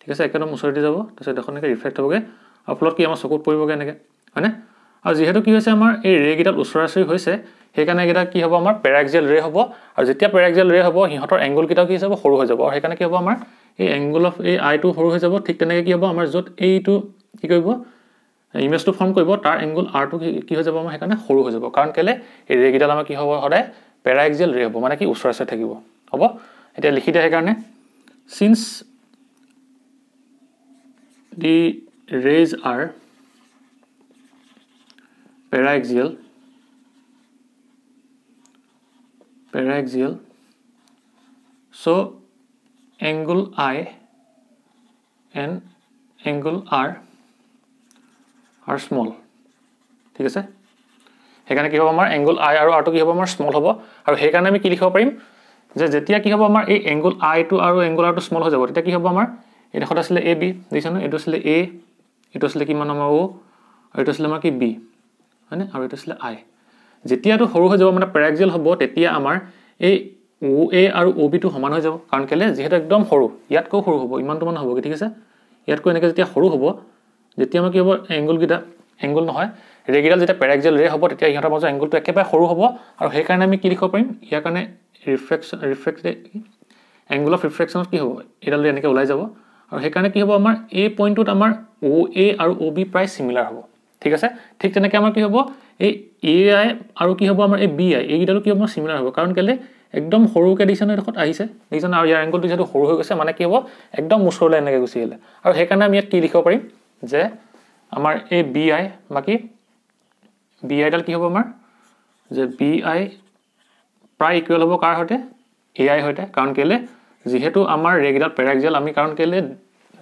ঠিক আছে একেদম ওচৰ দি যাব তাৰপিছত এখন এনেকৈ ৰিফ্লেক্ট হ'বগৈ আৰু ফলত কি আমাৰ চকুত পৰিবগৈ এনেকৈ হয়নে আৰু যিহেতু কি হৈছে আমাৰ এই ৰেকেইডাল ওচৰা ওচৰি হৈছে সেইকাৰণে এইকেইটা কি হ'ব আমাৰ পেৰাক্সিয়েল ৰে হ'ব আৰু যেতিয়া পেৰাক্সিয়েল ৰে হ'ব সিহঁতৰ এংগুলকেইটাও কি হিচাপে সৰু হৈ যাব আৰু সেইকাৰণে কি হ'ব আমাৰ এই এংগল অফ এই আইটো সৰু হৈ যাব ঠিক তেনেকৈ কি হ'ব আমাৰ য'ত এইটো কি কৰিব ইমেজটো ফৰ্ম কৰিব তাৰ এংগল আৰটো কি হৈ যাব আমাৰ সেইকাৰণে সৰু হৈ যাব কাৰণ কেলৈ এই ৰেকিডাল আমাৰ কি হ'ব সদায় পেৰা এক্সিয়েল ৰে হ'ব মানে কি ওচৰে চাই থাকিব হ'ব এতিয়া লিখি দিয়া সেইকাৰণে since the rays are paraxial so' angle I and angle R are small. ঠিক আছে সেইকাৰণে কি হ'ব আমাৰ এংগুল আই আৰু আৰটো কি হ'ব আমাৰ স্মল হ'ব আৰু সেইকাৰণে আমি কি লিখিব পাৰিম যে যেতিয়া কি হ'ব আমাৰ এই এংগুল আইটো আৰু এংগুল আৰটো স্মল হৈ যাব তেতিয়া কি হ'ব আমাৰ এইডোখৰত আছিলে এ বি দেখিছানে এইটো আছিলে এ এইটো আছিলে কিমান আমাৰ অ' আৰু এইটো আছিলে আমাৰ কি বি হয়নে আৰু এইটো আছিলে আই যেতিয়াটো সৰু হৈ যাব মানে পেৰাক্সিয়েল হ'ব তেতিয়া আমাৰ এই ও এ আৰু ও বিটো সমান হৈ যাব কাৰণ কেলে যিহেতু একদম সৰু ইয়াতকৈ সৰু হ'ব ইমানটো মান হ'বগৈ ঠিক আছে ইয়াতকৈ এনেকৈ যেতিয়া সৰু হ'ব যেতিয়া আমাৰ কি হ'ব এংগুলকেইটা এংগুল নহয় ৰেগিডাল যেতিয়া পেৰাক্সেল ৰে হ'ব তেতিয়া ইহঁতৰ মাজৰ এংগুলটো একেবাৰে সৰু হ'ব আৰু সেইকাৰণে আমি কি লিখিব পাৰিম ইয়াৰ কাৰণে ৰিফ্ৰেকশ্যন ৰিফ্ৰেক্ট এংগুল অফ ৰিফ্ৰেকশ্যনত কি হ'ব এইডাল এনেকৈ ওলাই যাব আৰু সেইকাৰণে কি হ'ব আমাৰ এই পইণ্টটোত আমাৰ অ' এ আৰু অ' বি প্ৰায় চিমিলাৰ হ'ব ঠিক আছে ঠিক তেনেকৈ আমাৰ কি হ'ব এই এ আই আৰু কি হ'ব আমাৰ এই বি আই এইকেইডালো কি হ'ব চিমিলাৰ হ'ব কাৰণ কেলৈ একদম সৰুকৈ দিছে নহয় আহিছে দেখিছেনে আৰু ইয়াৰ এংগলটো যিহেতু সৰু হৈ গৈছে মানে কি হ'ব একদম ওচৰলৈ এনেকৈ গুচি গ'লে আৰু সেইকাৰণে আমি ইয়াত কি লিখিব পাৰিম যে আমাৰ এই বি আই বাকী বি আইডাল কি হ'ব আমাৰ যে বি আই প্ৰায় ইকুৱেল হ'ব কাৰ সৈতে এ আই সৈতে কাৰণ কেলৈ যিহেতু আমাৰ ৰেগডাল পেৰাগজেল আমি কাৰণ কেলৈ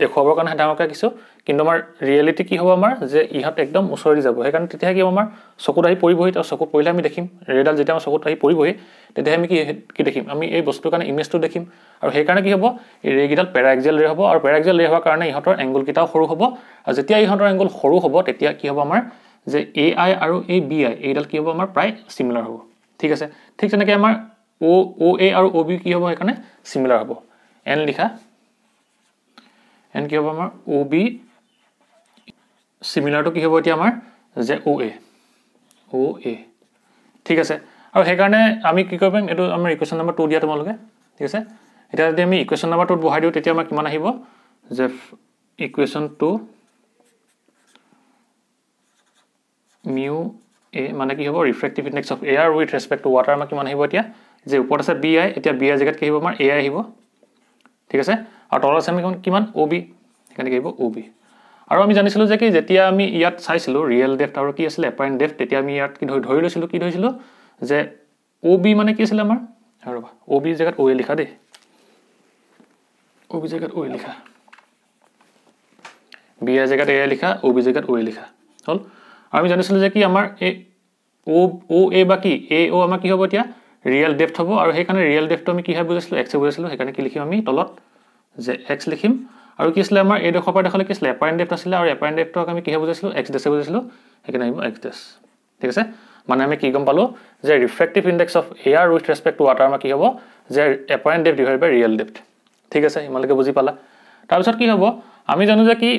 দেখুৱাবৰ কাৰণে ডাঙৰকৈ কিছু কিন্তু আমাৰ ৰিয়েলিটি কি হ'ব আমাৰ যে ইহঁত একদম ওচৰলৈ যাব সেইকাৰণে তেতিয়া কি হ'ব আমাৰ চকুত আহি পৰিবহি আৰু চকুত পৰিলে আমি দেখিম ৰেডাল যেতিয়া আমাৰ চকুত আহি পৰিবহি তেতিয়া আমি কি কি দেখিম আমি এই বস্তুৰ কাৰণে ইমেজটো দেখিম আৰু সেইকাৰণে কি হ'ব এই ৰেগিডাল পেৰাক্সেল ৰে হ'ব আৰু পেৰাক্সেল ৰে হোৱাৰ কাৰণে ইহঁতৰ এংগুলকেইটাও সৰু হ'ব আৰু যেতিয়া ইহঁতৰ এংগুল সৰু হ'ব তেতিয়া কি হ'ব আমাৰ যে এ আই আৰু এই বি আই এইডাল কি হ'ব আমাৰ প্ৰায় চিমিলাৰ হ'ব ঠিক আছে ঠিক তেনেকৈ আমাৰ অ' অ' এ আৰু অ' বি কি হ'ব সেইকাৰণে চিমিলাৰ হ'ব এন লিখা এন কি হ'ব আমাৰ অ' বি চিমিলাৰটো কি হ'ব এতিয়া আমাৰ যে অ' এ অ' এ ঠিক আছে আৰু সেইকাৰণে আমি কি কৰিব পাৰিম এইটো আমাৰ ইকুৱেশ্যন নাম্বাৰ টু দিয়া তোমালোকে ঠিক আছে এতিয়া যদি আমি ইকুৱেশ্যন নাম্বাৰ টুত বহাই দিওঁ তেতিয়া আমাৰ কিমান আহিব যে ইকুৱেশ্যন টু মিউ এ মানে কি হ'ব refractive index of air with respect to water আমাৰ কিমান আহিব এতিয়া যে ওপৰত আছে বি আই এতিয়া বি আই জেগাত কি আহিব আমাৰ এ আই আহিব ঠিক আছে আৰু তলত আছে আমি কিমান অ' বি সেইকাৰণে কি আহিব অ' বি আৰু আমি জানিছিলোঁ যে কি যেতিয়া আমি ইয়াত চাইছিলোঁ ৰিয়েল ডেফ্ট আৰু কি আছিলে এপাৰেণ্ট ডেফ্ট তেতিয়া আমি ইয়াত কি ধৰি লৈছিলোঁ কি ধৰিছিলোঁ যে অ' বি মানে কি আছিলে আমাৰ ৰ'বা অ' বি জেগাত অ' এ লিখা দেই অ' বি জেগাত অ' এ লিখা বি এ জেগাত এ এ লিখা অ' বি জেগাত অ' এ লিখা হ'ল আৰু আমি জানিছিলোঁ যে কি আমাৰ এই অ' অ' এ বা কি এ অ' আমাৰ কি হ'ব এতিয়া ৰিয়েল ডেফ্ট হ'ব আৰু সেইকাৰণে ৰিয়েল ডেফ্টটো আমি কিহে বুজাইছিলোঁ এক্সে বুজাইছিলোঁ সেইকাৰণে কি লিখিম আমি তলত যে এক্স লিখিম আৰু কি আছিলে আমাৰ এই দেশৰ পৰা দেখালে কি আছিলে এপাৰেণ্ট ডেফ্ট আছিলে আৰু এপাৰেণ্ট ডেফ্টক আমি কিহে বুজাইছিলোঁ এক্স ডেছে বুজাইছিলোঁ সেইকাৰণে আহিব এক্স ডেছ ঠিক আছে মানে আমি কি গম পালোঁ যে refractive index of air with respect to water আমাৰ কি হ'ব যে apparent depth divide by real depth ঠিক আছে ইমানলৈকে বুজি পালা তাৰপিছত কি হ'ব আমি জানো যে কি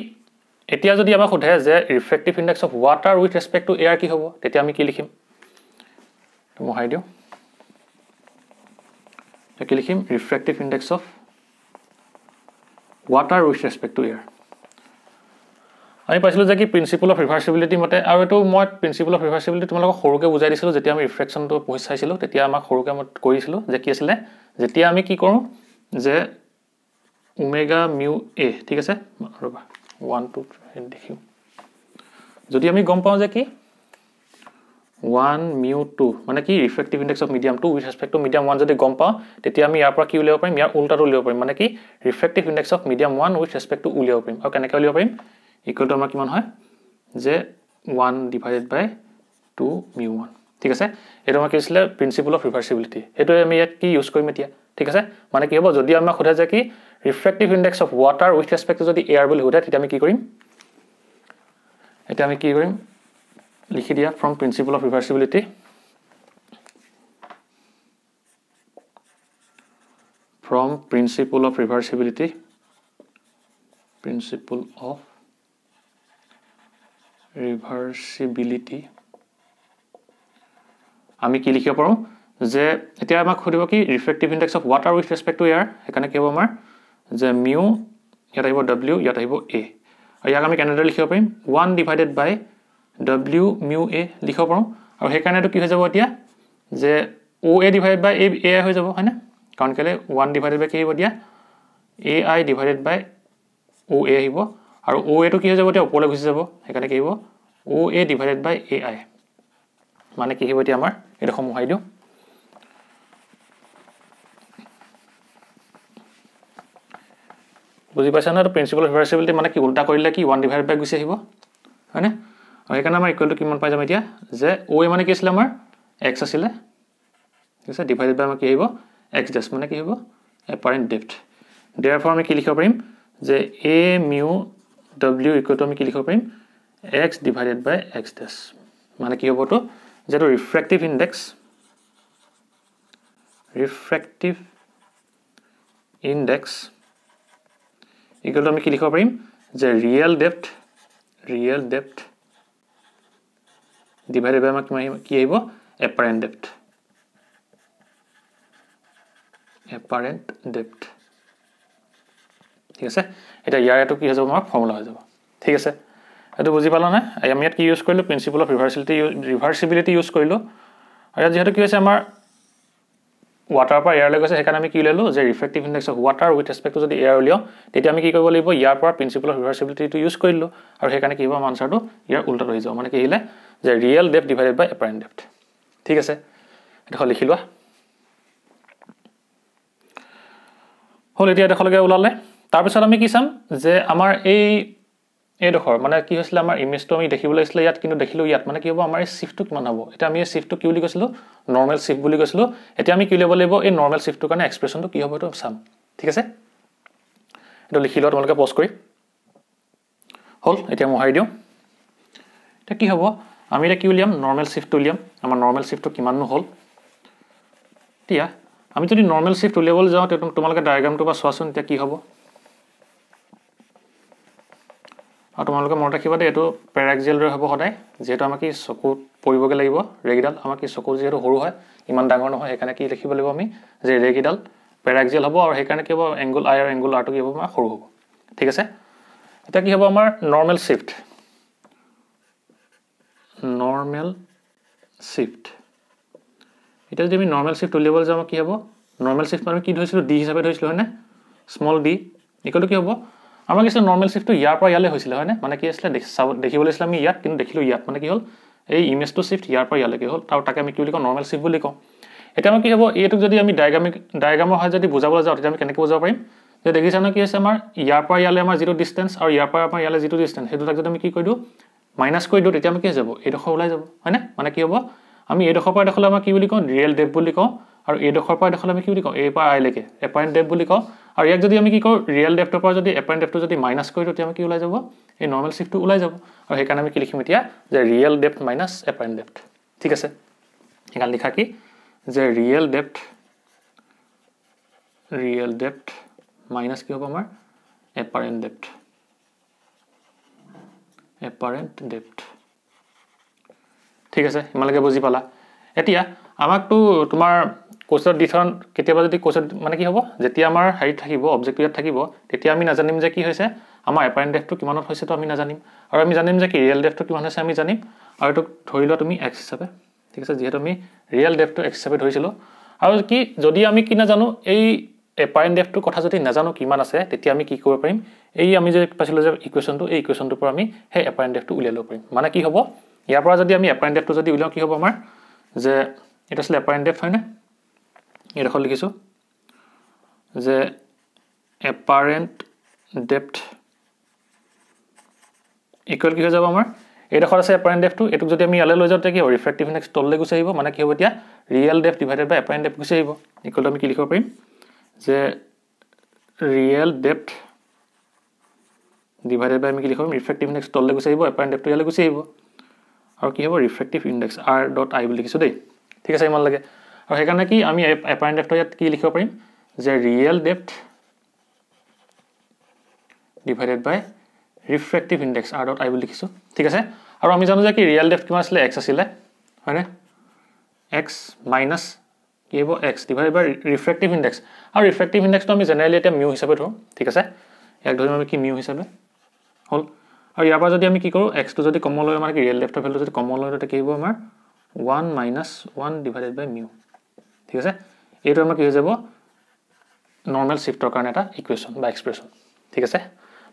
এতিয়া যদি আমাক সোধে যে refractive index of water with respect to air কি হ'ব তেতিয়া আমি কি লিখিম মোহাৰি দিওঁ কি লিখিম refractive index of water with respect to air আমি পাইছিলোঁ যে কি প্ৰিন্সিপল অফ ৰিভাৰ্চিবিলিটি মতে আৰু এইটো মই প্ৰিন্সিপল অফ ৰিভাৰ্চিবিলিটি তোমালোকক সৰুকৈ বুজাই দিছিলোঁ যেতিয়া আমি ৰিফ্ৰেকশ্যনটো পঢ়ি চাইছিলোঁ তেতিয়া আমাক সৰুকৈ মই কৰিছিলোঁ যে কি আছিলে যেতিয়া আমি কি কৰোঁ যে উমেগা মিউ এ ঠিক আছে ৰ'বা ওৱান টু দেখিম যদি আমি গম পাওঁ যে কি ওৱান মিউ টু মানে কি refractive index of medium two with respect to medium one যদি গম পাওঁ তেতিয়া আমি ইয়াৰ পৰা কি উলিয়াব পাৰিম ইয়াৰ উল্টাটো উলিয়াব পাৰিম মানে কি refractive index of medium one with respect to উলিয়াব পাৰিম আৰু কেনেকৈ উলিয়াব পাৰিম ইকুৱেল টু আমাৰ কিমান হয় যে one divided by two mu one ঠিক আছে এইটো আমাৰ কি হৈছিলে প্ৰিন্সিপল অফ ৰিভাৰ্চিবিলিটি সেইটোৱে আমি ইয়াত কি ইউজ কৰিম এতিয়া ঠিক আছে মানে কি হ'ব যদি আমাক সোধে যে কি refractive index of water with respect যদি এয়াৰ বুলি সোধে তেতিয়া আমি কি কৰিম এতিয়া আমি কি কৰিম লিখি দিয়া from principle of reversibility from principle of reversibility principle of reversibility আমি কি লিখিব পাৰোঁ যে এতিয়া আমাক সুধিব কি refractive index of water with respect to air সেইকাৰণে কি হ'ব আমাৰ যে মিউ ইয়াত আহিব ডব্লিউ ইয়াত আহিব এ আৰু ইয়াক আমি কেনেদৰে লিখিব পাৰিম one divided by W mu A লিখিব পাৰোঁ আৰু সেইকাৰণেতো কি হৈ যাব এতিয়া যে অ' এ divided by A A I হৈ যাব হয়নে কাৰণ কেলৈ ওৱান ডিভাইডেড বাই কি আহিব এতিয়া এ আই ডিভাইডেড বাই অ' এ আহিব আৰু অ' এটো কি হৈ যাব এতিয়া ওপৰলৈ গুচি যাব সেইকাৰণে কি হ'ব অ' এ ডিভাইডেড বাই এ আই মানে কি হ'ব এতিয়া আমাৰ এইটো সমূহাই দিওঁ বুজি পাইছা নহয় প্ৰিন্সিপাল ৰিভাৰ্চিবিলিটি মানে কি উল্টা কৰিলে কি ওৱান ডিভাইডেড বাই গুচি আহিব হয়নে আৰু সেইকাৰণে আমাৰ ইকুৱেলটো কিমান পাই যাম এতিয়া যে অ' এ মানে কি আছিলে আমাৰ এক্স আছিলে ঠিক আছে ডিভাইডেড বাই আমাৰ কি আহিব এক্স ডেছ মানে কি হ'ব এপাৰেণ্ট ডেপ্থ ডেয়াৰ ফৰ আমি কি লিখিব পাৰিম যে A mu W equal to আমি কি লিখিব পাৰিম X divided by X dash মানে কি হ'বতো যিহেতু refractive index refractive index equal to আমি কি লিখিব পাৰিম যে real depth real depth divided by আমাক কিমান কি আহিব এপাৰেণ্ট ডেপ্থ এপাৰেণ্ট ডেপ্থ ঠিক আছে এতিয়া ইয়াৰ এটো কি হৈ যাব আমাৰ ফৰ্মুলা হৈ যাব ঠিক আছে এইটো বুজি পালনে আমি ইয়াত কি ইউজ কৰিলোঁ principle of reversibility reversibility use কৰিলোঁ আৰু ইয়াত যিহেতু কি হৈছে আমাৰ ৱাটাৰৰ পৰা এয়াৰলৈ গৈছে সেইকাৰণে আমি কি ওলালোঁ যে refractive index of water with respect যদি এয়াৰ উলিয়াওঁ তেতিয়া আমি কি কৰিব লাগিব ইয়াৰ পৰা প্ৰিন্সিপল অফ ৰিভাৰ্চিবিলিটিটো ইউজ কৰিলোঁ আৰু সেইকাৰণে কি হ'ব আমাৰ আনচাৰটো ইয়াৰ উল্টা ৰৈ যাব মানে কি আহিলে যে real depth divided by apparent depth ঠিক আছে এডোখৰ লিখি লোৱা হ'ল এতিয়া এডোখৰলৈকে ওলালে তাৰপিছত আমি কি চাম যে আমাৰ এই এইডোখৰ মানে কি হৈছিলে আমাৰ ইমেজটো আমি দেখিবলৈ আহিছিলে ইয়াত কিন্তু দেখিলোঁ ইয়াত মানে কি হ'ব আমাৰ এই চিফ্টটো কিমান হ'ব এতিয়া আমি এই চিফ্টটো কি বুলি কৈছিলোঁ নৰ্মেল চিফ্ট বুলি কৈছিলোঁ এতিয়া আমি কি উলিয়াব লাগিব এই নৰ্মেল চিফ্টটোৰ কাৰণে এক্সপ্ৰেশ্যনটো কি হ'ব এইটো চাম ঠিক আছে এইটো লিখি লোৱা তোমালোকে পজ কৰি হ'ল এতিয়া মোহাৰি দিওঁ এতিয়া কি হ'ব আমি এতিয়া কি উলিয়াম নৰ্মেল চিফ্টটো উলিয়াম আমাৰ নৰ্মেল চিফ্টটো কিমাননো হ'ল এতিয়া আমি যদি নৰ্মেল চিফ্ট উলিয়াবলৈ যাওঁ তোমালোকে ডায়েগ্ৰামটো বা চোৱাচোন এতিয়া কি হ'ব আৰু তোমালোকে মনত ৰাখিবা দেই এইটো পেৰাক্সিয়েল ৰে হ'ব সদায় যিহেতু আমাক কি চকুত পৰিবগৈ লাগিব ৰেগিডাল আমাৰ কি চকু যিহেতু সৰু হয় ইমান ডাঙৰ নহয় সেইকাৰণে কি লিখিব লাগিব আমি যে ৰেগিডাল পেৰাগজেল হ'ব আৰু সেইকাৰণে কি হ'ব এংগুল আই আৰু এংগুল আৰটো কি হ'ব আমাৰ সৰু হ'ব ঠিক আছে এতিয়া কি হ'ব আমাৰ নৰ্মেল শ্বিফ্ট নৰ্মেল শ্বিফ্ট এতিয়া যদি আমি নৰ্মেল শ্বিফ্ট উলিয়াবলৈ যাওঁ কি হ'ব নৰ্মেল শ্বিফ্ট আমি কি ধৰিছিলোঁ ডি হিচাপে ধৰিছিলোঁ হয়নে স্মল ডি এইটো কি হ'ব আমাৰ কিছু নৰ্মেল শ্বিফ্টটো ইয়াৰ পৰা ইয়ালৈ হৈছিলে হয়নে মানে কি আছিলে চাব দেখিবলৈ আছিলে আমি ইয়াত কিন্তু দেখিলোঁ ইয়াত মানে কি হ'ল এই ইমেজটো শ্বিফ্ট ইয়াৰ পৰা ইয়ালৈকে হ'ল আৰু তাকে আমি কি বুলি কওঁ নৰ্মেল শ্বিফ্ট বুলি কওঁ এতিয়া আমাৰ কি হ'ব এইটোক যদি আমি ডায়গ্ৰামিক ডায়গ্ৰামৰ হয় যদি বুজাবলৈ যাওঁ তেতিয়া আমি কেনেকৈ বুজাব পাৰিম যে দেখিছে দেখিছানে কি হৈছে আমাৰ ইয়াৰ পৰা ইয়ালৈ আমাৰ যিটো ডিষ্টেঞ্চ আৰু ইয়াৰ পৰা আমাৰ ইয়ালৈ যিটো ডিষ্টেঞ্চ সেইটো তাক যদি আমি কি কৰি দিওঁ মাইনাছ কৰি দিওঁ তেতিয়া আমি কি হৈ যাব এইডোখৰ ওলাই যাব হয়নে মানে কি হ'ব আমি এইডোখৰ পৰা এডোখৰলৈ আমাৰ কি বুলি কওঁ ৰিয়েল ডেপ বুলি কওঁ আৰু এইডোখৰ পৰা এডোখৰলৈ আমি কি বুলি কওঁ এ পৰা আইলৈকে এপইণ্ট ডেপ বুলি কওঁ আৰু ইয়াক যদি আমি কি কওঁ ৰিয়েল ডেপটোৰ পৰা যদি এপইণ্ট ডেপটো যদি মাইনাছ কৰি তেতিয়া আমি কি ওলাই যাব এই নৰ্মেল চিফটো ওলাই যাব আৰু সেইকাৰণে আমি কি লিখিম এতিয়া যে real depth minus apparent depth ঠিক আছে সেইকাৰণে লিখা কি যে real depth real depth minus কি হ'ব আমাৰ এপাৰেণ্ট ডেপ্ট এপাৰেণ্ট ডেপ্ট ঠিক আছে ইমানলৈকে বুজি পালা এতিয়া আমাকতো তোমাৰ কোচত দি থন কেতিয়াবা যদি কোচত মানে কি হ'ব যেতিয়া আমাৰ হেৰিত থাকিব অবজেক্টিভত থাকিব তেতিয়া আমি নাজানিম যে কি হৈছে আমাৰ এপাৰেণ্ট ডেফটো কিমানত হৈছেতো আমি নাজানিম আৰু আমি জানিম যে কি ৰিয়েল ডেফটো কিমান হৈছে আমি জানিম আৰু এইটোক ধৰি লোৱা তুমি এক্স হিচাপে ঠিক আছে যিহেতু আমি ৰিয়েল ডেফটো এক্স হিচাপে ধৰিছিলোঁ আৰু কি যদি আমি কি নাজানো এই এপাৰেণ্ট ডেফটোৰ কথা যদি নাজানো কিমান আছে তেতিয়া আমি কি কৰিব পাৰিম এই আমি যে পাইছিলোঁ যে ইকুৱেশ্যনটো এই ইকুৱেশ্যনটোৰ পৰা আমি সেই এপাৰেণ্ট ডেফটো উলিয়াই ল'ব পাৰিম মানে কি হ'ব ইয়াৰ পৰা যদি আমি এপাৰেণ্ট ডেফটো যদি উলিয়াওঁ কি হ'ব আমাৰ যে এইটো আছিলে এপাৰেণ্ট ডেফ হয়নে এডোখৰ লিখিছোঁ যে এপাৰেণ্ট ডেপথ ইকুৱেল কি হৈ যাব আমাৰ এইডোখৰ আছে এপাৰেণ্ট ডেপটো এইটোক যদি আমি ইয়ালৈ লৈ যাওঁ তেতিয়া কি হ'ব ৰিফ্ৰেক্টিভ ইনডেক্স তললৈ গুচি আহিব মানে কি হ'ব এতিয়া real depth divided by apparent depth গুচি আহিব ইকুৱেলটো আমি কি লিখিব পাৰিম যে ৰিয়েল ডেপথ ডিভাইডেড বাই আমি কি লিখিব পাৰিম ৰিফ্ৰেক্টিভ ইনডেক্স তললৈ গুচি আহিব এপাৰেণ্ট ডেপটো ইয়ালৈ গুচি আহিব আৰু কি হ'ব refractive index R dot I বুলি লিখিছোঁ দেই ঠিক আছে ইমান লাগে আৰু সেইকাৰণে কি আমি এপাৰেণ্ট ডেপ্থ ইয়াত কি লিখিব পাৰিম যে real depth divided by refractive index R dot I বুলি লিখিছোঁ ঠিক আছে আৰু আমি জানো যে কি ৰিয়েল ডেপ্থ কিমান আছিলে এক্স আছিলে হয়নে এক্স মাইনাছ কি হ'ব X divided by refractive index আৰু ৰিফ্ৰেক্টিভ ইনডেক্সটো আমি জেনেৰেলি এতিয়া মিউ হিচাপে ধৰোঁ ঠিক আছে ইয়াক ধৰিম আমি কি মিউ হিচাপে হ'ল আৰু ইয়াৰ পৰা যদি আমি কি কৰোঁ এক্সটো যদি কমলৈ মানে কি ৰিয়েল ডেপ্থৰ ভেলটো যদি কমলৈ তেতিয়া কি হ'ব আমাৰ one minus one divided by mu ঠিক আছে এইটো আমাৰ কি হৈ যাব নৰ্মেল শ্বিফ্টৰ কাৰণে এটা ইকুৱেশ্যন বা এক্সপ্ৰেশ্যন ঠিক আছে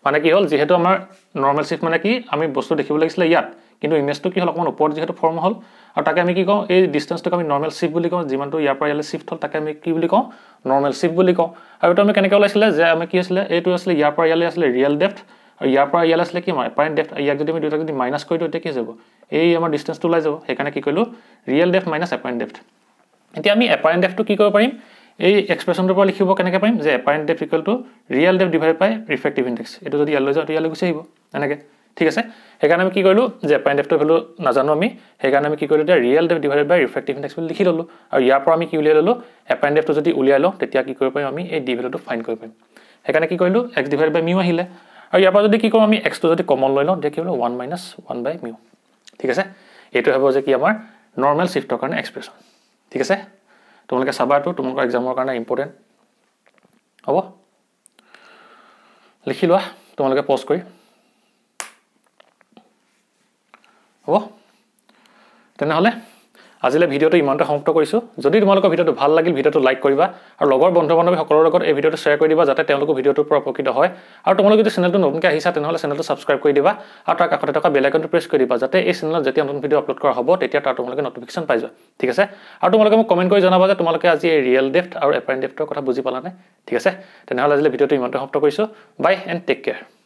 মানে কি হ'ল যিহেতু আমাৰ নৰ্মেল শ্বিফ্ট মানে কি আমি বস্তু দেখিব লাগিছিলে ইয়াত কিন্তু ইমেজটো কি হ'ল অকণমান ওপৰত যিহেতু ফৰ্ম হ'ল আৰু তাকে আমি কি কওঁ এই ডিষ্টেঞ্চটোক আমি নৰ্মেল শ্বিফ্ট বুলি কওঁ যিমানটো ইয়াৰ পৰা ইয়ালৈ শ্বিফ্ট হ'ল তাকে আমি কি বুলি কওঁ নৰ্মেল শ্বিফ্ট বুলি কওঁ আৰু এইটো আমি কেনেকৈ ওলাইছিলে যে আমি কি আছিলে এইটো আছিলে ইয়াৰ পৰা ইয়ালৈ আছিলে ৰিয়েল ডেফ্ট আৰু ইয়াৰ পৰা ইয়ালৈ আছিলে কি আমাৰ এপাৰেণ্ট ডেফ্ট ইয়াক যদি আমি দুটাক যদি মাইনাছ কৰি দিওঁ তেতিয়া কি হৈ যাব এই আমাৰ ডিষ্টেঞ্চটো ওলাই যাব সেইকাৰণে কি কৰিলোঁ real depth minus apparent depth এতিয়া আমি এপাৰেণ্ট ডেফটো কি কৰিব পাৰিম এই এক্সপ্ৰেশ্যনটোৰ পৰা লিখিব কেনেকৈ পাৰিম যে apparent depth equal to real depth divide by reflective index এইটো যদি ইয়ালৈ যাওঁ ইয়ালৈ গুচি আহিব এনেকৈ ঠিক আছে সেইকাৰণে আমি কি কৰিলোঁ যে এপাৰেণ্ট ডেফটো ভেলু নাজানো আমি সেইকাৰণে আমি কি কৰিলোঁ এতিয়া real depth divide by refractive index বুলি লিখি ল'লোঁ আৰু ইয়াৰ পৰা আমি কি উলিয়াই ল'লোঁ এপাৰেণ্ট ডেফটো যদি উলিয়াই লওঁ তেতিয়া কি কৰিব পাৰিম আমি এই ডি ভেলুটো ফাইন কৰিব পাৰিম সেইকাৰণে কি কৰিলোঁ এক্স ডিভাইড বাই মিউ আহিলে আৰু ইয়াৰ পৰা যদি কি কৰোঁ আমি এক্সটো যদি কমন লৈ লওঁ তেতিয়া কি হ'ল one minus one by mu ঠিক আছে এইটো হ'ব যে কি আমাৰ নৰ্মেল শ্বিফ্টৰ কাৰণে এক্সপ্ৰেছন ঠিক আছে তোমালোকে চাবা এইটো তোমালোকৰ এক্সামৰ কাৰণে ইম্পৰ্টেণ্ট হ'ব লিখি লোৱা তোমালোকে পজ কৰি হ'ব তেনেহ'লে আজিলৈ ভিডিঅ'টো ইমানতে সমাপ্ত কৰিছোঁ যদি তোমালোকৰ ভিডিঅ'টো ভাল লাগিল ভিডিঅ'টো লাইক কৰিবা আৰু লগৰ বন্ধু বান্ধৱীসকলৰ লগত এই ভিডিঅ'টো শ্বেয়াৰ কৰি দিবা যাতে তেওঁলোকৰ ভিডিঅ'টো পৰা উপকৃত হয় আৰু তোমালোক যদি চেনেলটো নতুনকৈ আহিছা তেনেহ'লে চেনেলটো ছাবস্ক্ৰাইব কৰি দিবা আৰু তাৰ কাষতে থকা বেলাইকনটো প্ৰেছ কৰি দিবা যাতে এই চেনেলত যেতিয়া নতুন ভিডিঅ' আপলোড কৰা হ'ব তেতিয়া তাৰ তোমালোকে নটিফিকেশ্যন পাই যোৱা ঠিক আছে আৰু তোমালোকে মোক কমেণ্ট কৰি জনাবা যে তোমালোকে আজি এই ৰিয়েল ডেফ্ট আৰু এপাৰেণ্ট ডেফ্টৰ কথা বুজি পালানে ঠিক আছে তেনেহ'লে আজিলৈ ভিডিঅ'টো ইমানতে সমাপ্ত কৰিছোঁ বাই এণ্ড টেক কেয়াৰ